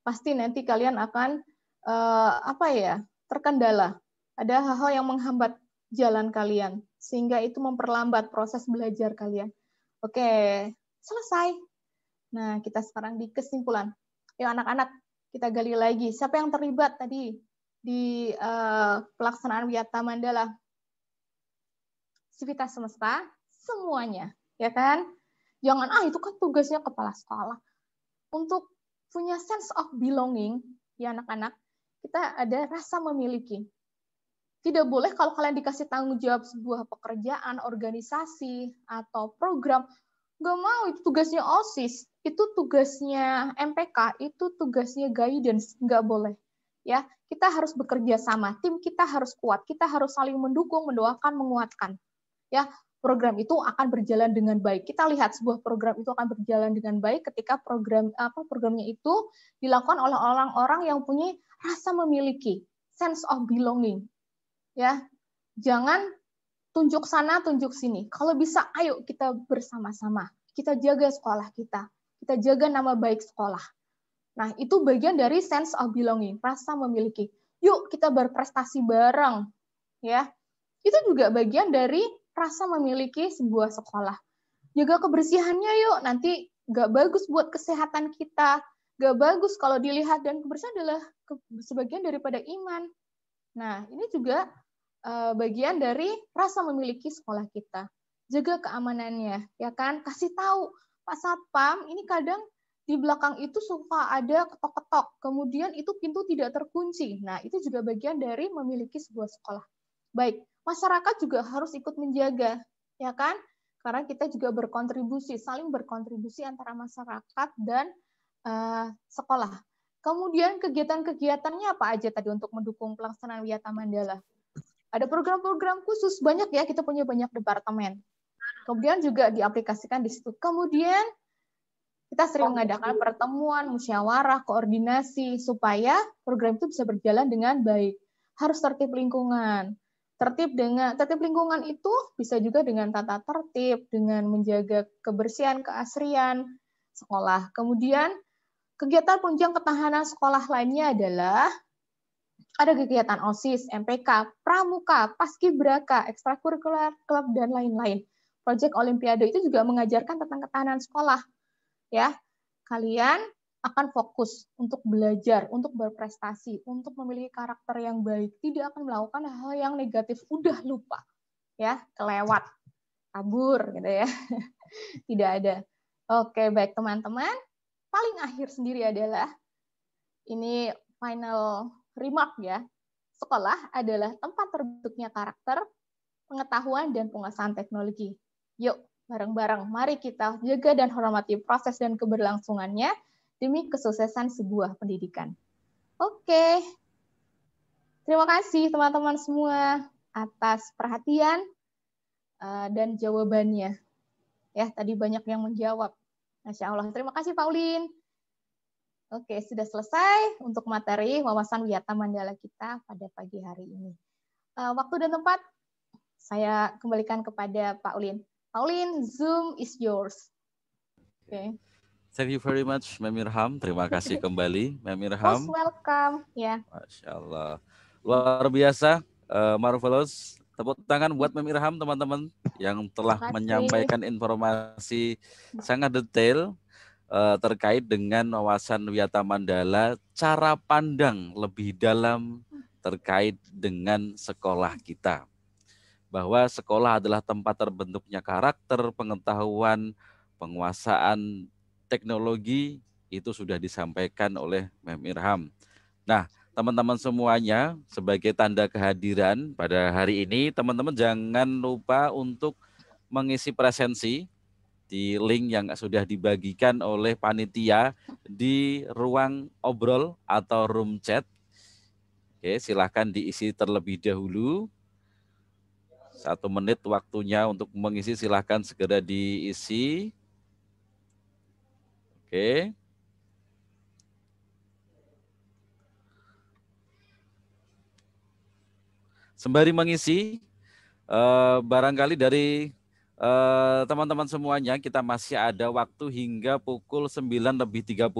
pasti nanti kalian akan uh, apa ya terkendala. Ada hal-hal yang menghambat jalan kalian, sehingga itu memperlambat proses belajar kalian. Oke, selesai. Nah, kita sekarang di kesimpulan. Yuk anak-anak, kita gali lagi. Siapa yang terlibat tadi di uh, pelaksanaan Wiyata Mandala? Sivitas semesta, semuanya, ya kan? Jangan ah itu kan tugasnya kepala sekolah. Untuk punya sense of belonging ya anak-anak, kita ada rasa memiliki. Tidak boleh kalau kalian dikasih tanggung jawab sebuah pekerjaan, organisasi, atau program, nggak mau itu tugasnya OSIS, itu tugasnya MPK, itu tugasnya guidance, nggak boleh. Ya, kita harus bekerja sama, tim kita harus kuat, kita harus saling mendukung, mendoakan, menguatkan. Ya, program itu akan berjalan dengan baik. Kita lihat sebuah program itu akan berjalan dengan baik ketika program apa programnya itu dilakukan oleh orang-orang yang punya rasa memiliki, sense of belonging. Ya. Jangan tunjuk sana, tunjuk sini. Kalau bisa ayo kita bersama-sama. Kita jaga sekolah kita. Kita jaga nama baik sekolah. Nah, itu bagian dari sense of belonging, rasa memiliki. Yuk kita berprestasi bareng. Ya. Itu juga bagian dari rasa memiliki sebuah sekolah. Jaga kebersihannya yuk, nanti gak bagus buat kesehatan kita, gak bagus kalau dilihat dan kebersihan adalah sebagian daripada iman. Nah, ini juga eh, bagian dari rasa memiliki sekolah kita. Jaga keamanannya, ya kan? Kasih tahu Pak Satpam, ini kadang di belakang itu suka ada ketok-ketok, kemudian itu pintu tidak terkunci. Nah, itu juga bagian dari memiliki sebuah sekolah. Baik, masyarakat juga harus ikut menjaga, ya kan? Karena kita juga berkontribusi, saling berkontribusi antara masyarakat dan uh, sekolah. Kemudian kegiatan-kegiatannya apa aja tadi untuk mendukung pelaksanaan Wiyata Mandala? Ada program-program khusus banyak ya, kita punya banyak departemen. Kemudian juga diaplikasikan di situ. Kemudian kita sering mengadakan pertemuan, musyawarah, koordinasi supaya program itu bisa berjalan dengan baik. Harus tertib lingkungan, Tertib dengan tertib lingkungan itu bisa juga dengan tata tertib, dengan menjaga kebersihan, keasrian sekolah. Kemudian kegiatan penunjang ketahanan sekolah lainnya adalah ada kegiatan OSIS, MPK, pramuka, paskibraka, ekstrakurikuler, klub dan lain-lain. Proyek Olimpiade itu juga mengajarkan tentang ketahanan sekolah. Ya, kalian akan fokus untuk belajar, untuk berprestasi, untuk memiliki karakter yang baik, tidak akan melakukan hal yang negatif, udah lupa, ya, kelewat, kabur, gitu ya, tidak ada. Oke, baik teman-teman, paling akhir sendiri adalah ini final remark ya. Sekolah adalah tempat terbentuknya karakter, pengetahuan, dan penguasaan teknologi. Yuk, bareng-bareng mari kita jaga dan hormati proses dan keberlangsungannya demi kesuksesan sebuah pendidikan. Oke, terima kasih teman-teman semua atas perhatian eh, dan jawabannya. Ya, tadi banyak yang menjawab. Masya Allah. Terima kasih, Paulin. Oke, sudah selesai untuk materi wawasan Wiyata Mandala kita pada pagi hari ini. Eh, waktu dan tempat saya kembalikan kepada Paulin. Paulin, Zoom is yours. Oke. Okay. Thank you very much, Memirham. Terima kasih kembali, Memirham. Most welcome. Ya. Yeah. Masya Allah. Luar biasa, uh, eh, Marvelous. Tepuk tangan buat Memirham, teman-teman, yang telah menyampaikan informasi sangat detail uh, terkait dengan wawasan Wiyata Mandala, cara pandang lebih dalam terkait dengan sekolah kita. Bahwa sekolah adalah tempat terbentuknya karakter, pengetahuan, penguasaan teknologi itu sudah disampaikan oleh Mem Irham. Nah, teman-teman semuanya sebagai tanda kehadiran pada hari ini, teman-teman jangan lupa untuk mengisi presensi di link yang sudah dibagikan oleh panitia di ruang obrol atau room chat. Oke, silahkan diisi terlebih dahulu. Satu menit waktunya untuk mengisi silahkan segera diisi. Oke. Okay. Sembari mengisi, uh, barangkali dari eh, teman-teman uh, semuanya kita masih ada waktu hingga pukul 9 lebih 30.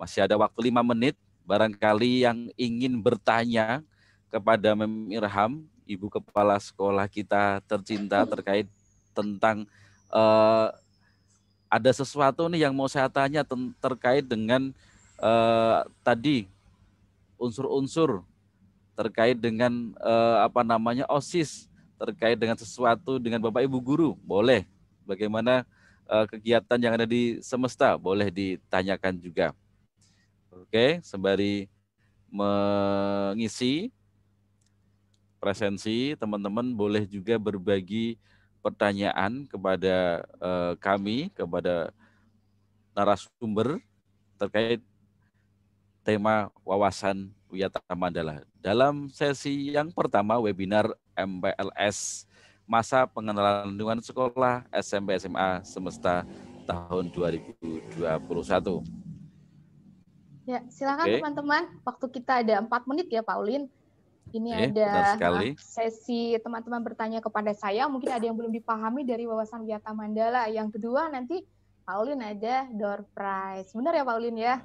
Masih ada waktu 5 menit. Barangkali yang ingin bertanya kepada Mem Irham, Ibu Kepala Sekolah kita tercinta terkait tentang uh, ada sesuatu nih yang mau saya tanya terkait dengan eh, tadi unsur-unsur terkait dengan eh, apa namanya osis terkait dengan sesuatu dengan bapak ibu guru boleh bagaimana eh, kegiatan yang ada di semesta boleh ditanyakan juga oke sembari mengisi presensi teman-teman boleh juga berbagi pertanyaan kepada uh, kami, kepada narasumber terkait tema wawasan Wiyata Mandala. Dalam sesi yang pertama webinar MPLS masa pengenalan lingkungan sekolah SMP SMA semesta tahun 2021. Ya, silakan teman-teman. Waktu kita ada empat menit ya, Paulin. Ini eh, ada sekali. Ah, sesi teman-teman bertanya kepada saya, mungkin ada yang belum dipahami dari wawasan Wiyata Mandala. Yang kedua nanti Paulin ada door prize. Benar ya Paulin ya?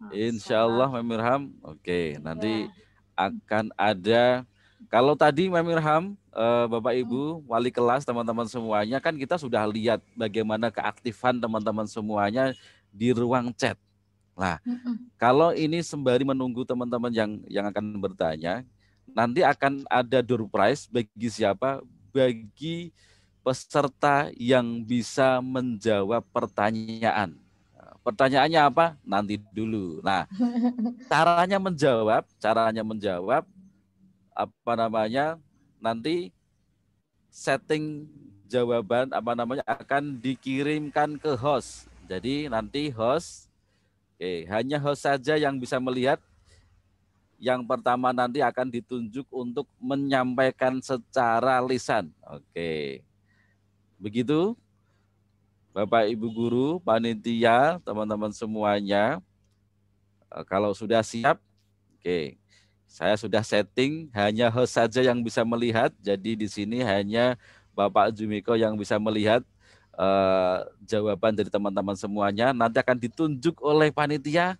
Ah, Insya Allah Memirham. Oke, iya. nanti akan ada kalau tadi Memirham, eh, Bapak hmm. Ibu, wali kelas, teman-teman semuanya kan kita sudah lihat bagaimana keaktifan teman-teman semuanya di ruang chat. Nah, kalau ini sembari menunggu teman-teman yang yang akan bertanya, Nanti akan ada door prize bagi siapa? Bagi peserta yang bisa menjawab pertanyaan. Pertanyaannya apa? Nanti dulu. Nah, caranya menjawab, caranya menjawab apa namanya? Nanti setting jawaban apa namanya akan dikirimkan ke host. Jadi nanti host, eh, hanya host saja yang bisa melihat yang pertama nanti akan ditunjuk untuk menyampaikan secara lisan. Oke. Begitu Bapak Ibu guru, panitia, teman-teman semuanya. Eh, kalau sudah siap, oke. Saya sudah setting hanya host saja yang bisa melihat. Jadi di sini hanya Bapak Jumiko yang bisa melihat uh, jawaban dari teman-teman semuanya. Nanti akan ditunjuk oleh panitia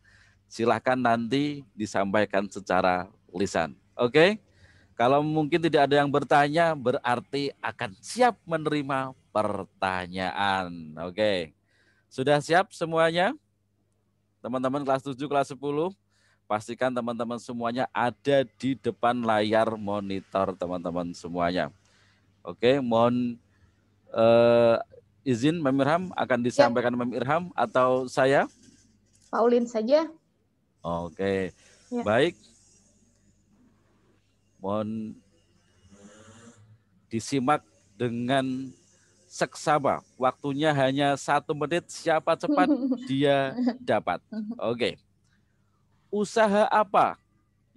silahkan nanti disampaikan secara lisan. Oke? Kalau mungkin tidak ada yang bertanya, berarti akan siap menerima pertanyaan. Oke. Sudah siap semuanya? Teman-teman kelas 7, kelas 10, pastikan teman-teman semuanya ada di depan layar monitor teman-teman semuanya. Oke, mohon uh, izin Mem Irham akan disampaikan ya. Mem Irham atau saya? Paulin saja. Oke. Ya. Baik. Mohon disimak dengan seksama. Waktunya hanya satu menit. Siapa cepat dia dapat. Oke. Usaha apa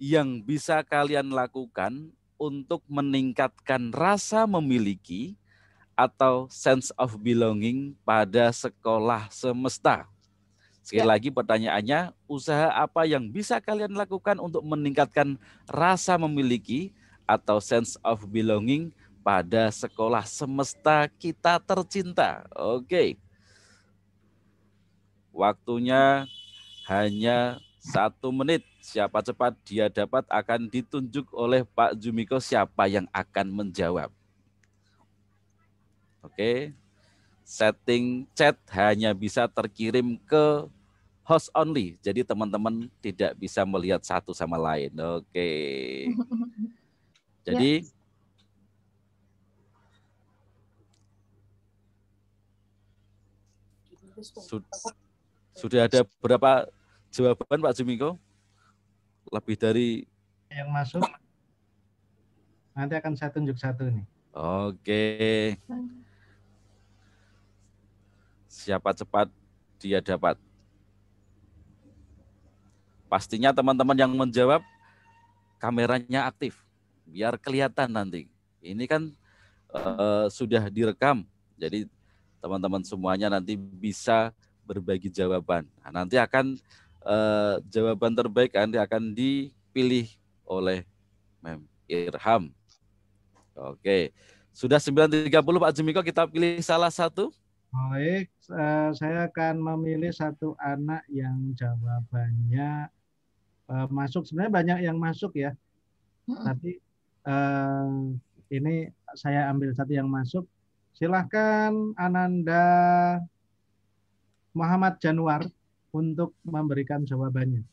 yang bisa kalian lakukan untuk meningkatkan rasa memiliki atau sense of belonging pada sekolah semesta? Sekali ya. lagi pertanyaannya, usaha apa yang bisa kalian lakukan untuk meningkatkan rasa memiliki atau sense of belonging pada sekolah semesta kita tercinta? Oke. Waktunya hanya satu menit. Siapa cepat dia dapat akan ditunjuk oleh Pak Jumiko siapa yang akan menjawab. Oke setting chat hanya bisa terkirim ke host only. Jadi teman-teman tidak bisa melihat satu sama lain. Oke. Okay. Jadi yes. Sud sudah ada berapa jawaban Pak Jumiko? Lebih dari yang masuk. Nanti akan saya tunjuk satu nih. Oke. Okay. Siapa cepat dia dapat. Pastinya teman-teman yang menjawab kameranya aktif biar kelihatan nanti. Ini kan uh, sudah direkam. Jadi teman-teman semuanya nanti bisa berbagi jawaban. Nah, nanti akan uh, jawaban terbaik nanti akan dipilih oleh Mem Irham. Oke. Sudah 9.30 Pak Jumiko kita pilih salah satu. Baik, eh, saya akan memilih satu anak yang jawabannya eh, masuk. Sebenarnya banyak yang masuk ya, tapi eh, ini saya ambil satu yang masuk. Silahkan Ananda Muhammad Januar untuk memberikan jawabannya.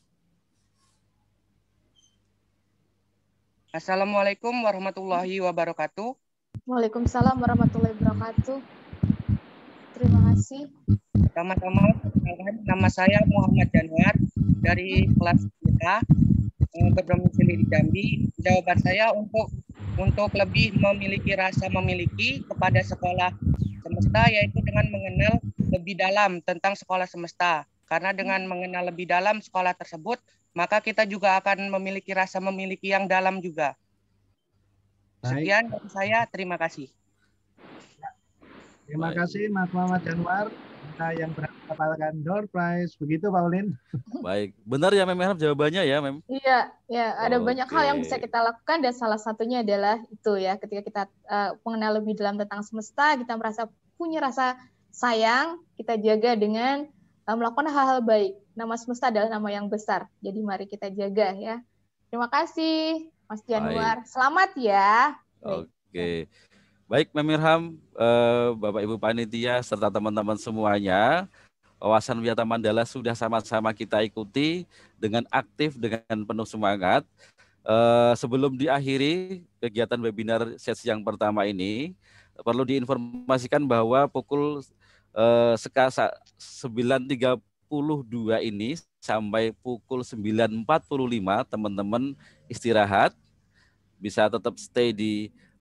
Assalamualaikum warahmatullahi wabarakatuh. Waalaikumsalam warahmatullahi wabarakatuh kasih. Sama-sama, nama saya Muhammad Januar dari kelas kita eh, berdomisili di Jambi. Jawaban saya untuk untuk lebih memiliki rasa memiliki kepada sekolah semesta yaitu dengan mengenal lebih dalam tentang sekolah semesta. Karena dengan mengenal lebih dalam sekolah tersebut, maka kita juga akan memiliki rasa memiliki yang dalam juga. Sekian dari saya, terima kasih. Terima Baik. kasih Mas Muhammad Januar kita yang mendapatkan door prize. Begitu Paulin. Baik, benar ya Mem jawabannya ya Mem? Iya, ya ada okay. Oh, banyak hal yang bisa kita lakukan dan salah satunya adalah itu ya ketika kita uh, mengenal lebih dalam tentang semesta, kita merasa punya rasa sayang, kita jaga dengan eh, melakukan hal-hal baik. Nama semesta adalah nama yang besar. Jadi mari kita jaga ya. Terima kasih Mas Januar. Baik. Selamat ya. Oke. Okay. Baik, Memirham, eh, Bapak Ibu panitia serta teman-teman semuanya, wawasan wisata Mandala sudah sama-sama kita ikuti dengan aktif dengan penuh semangat. Eh, sebelum diakhiri kegiatan webinar sesi yang pertama ini, perlu diinformasikan bahwa pukul 9.32 eh, ini sampai pukul 9.45 teman-teman istirahat bisa tetap stay di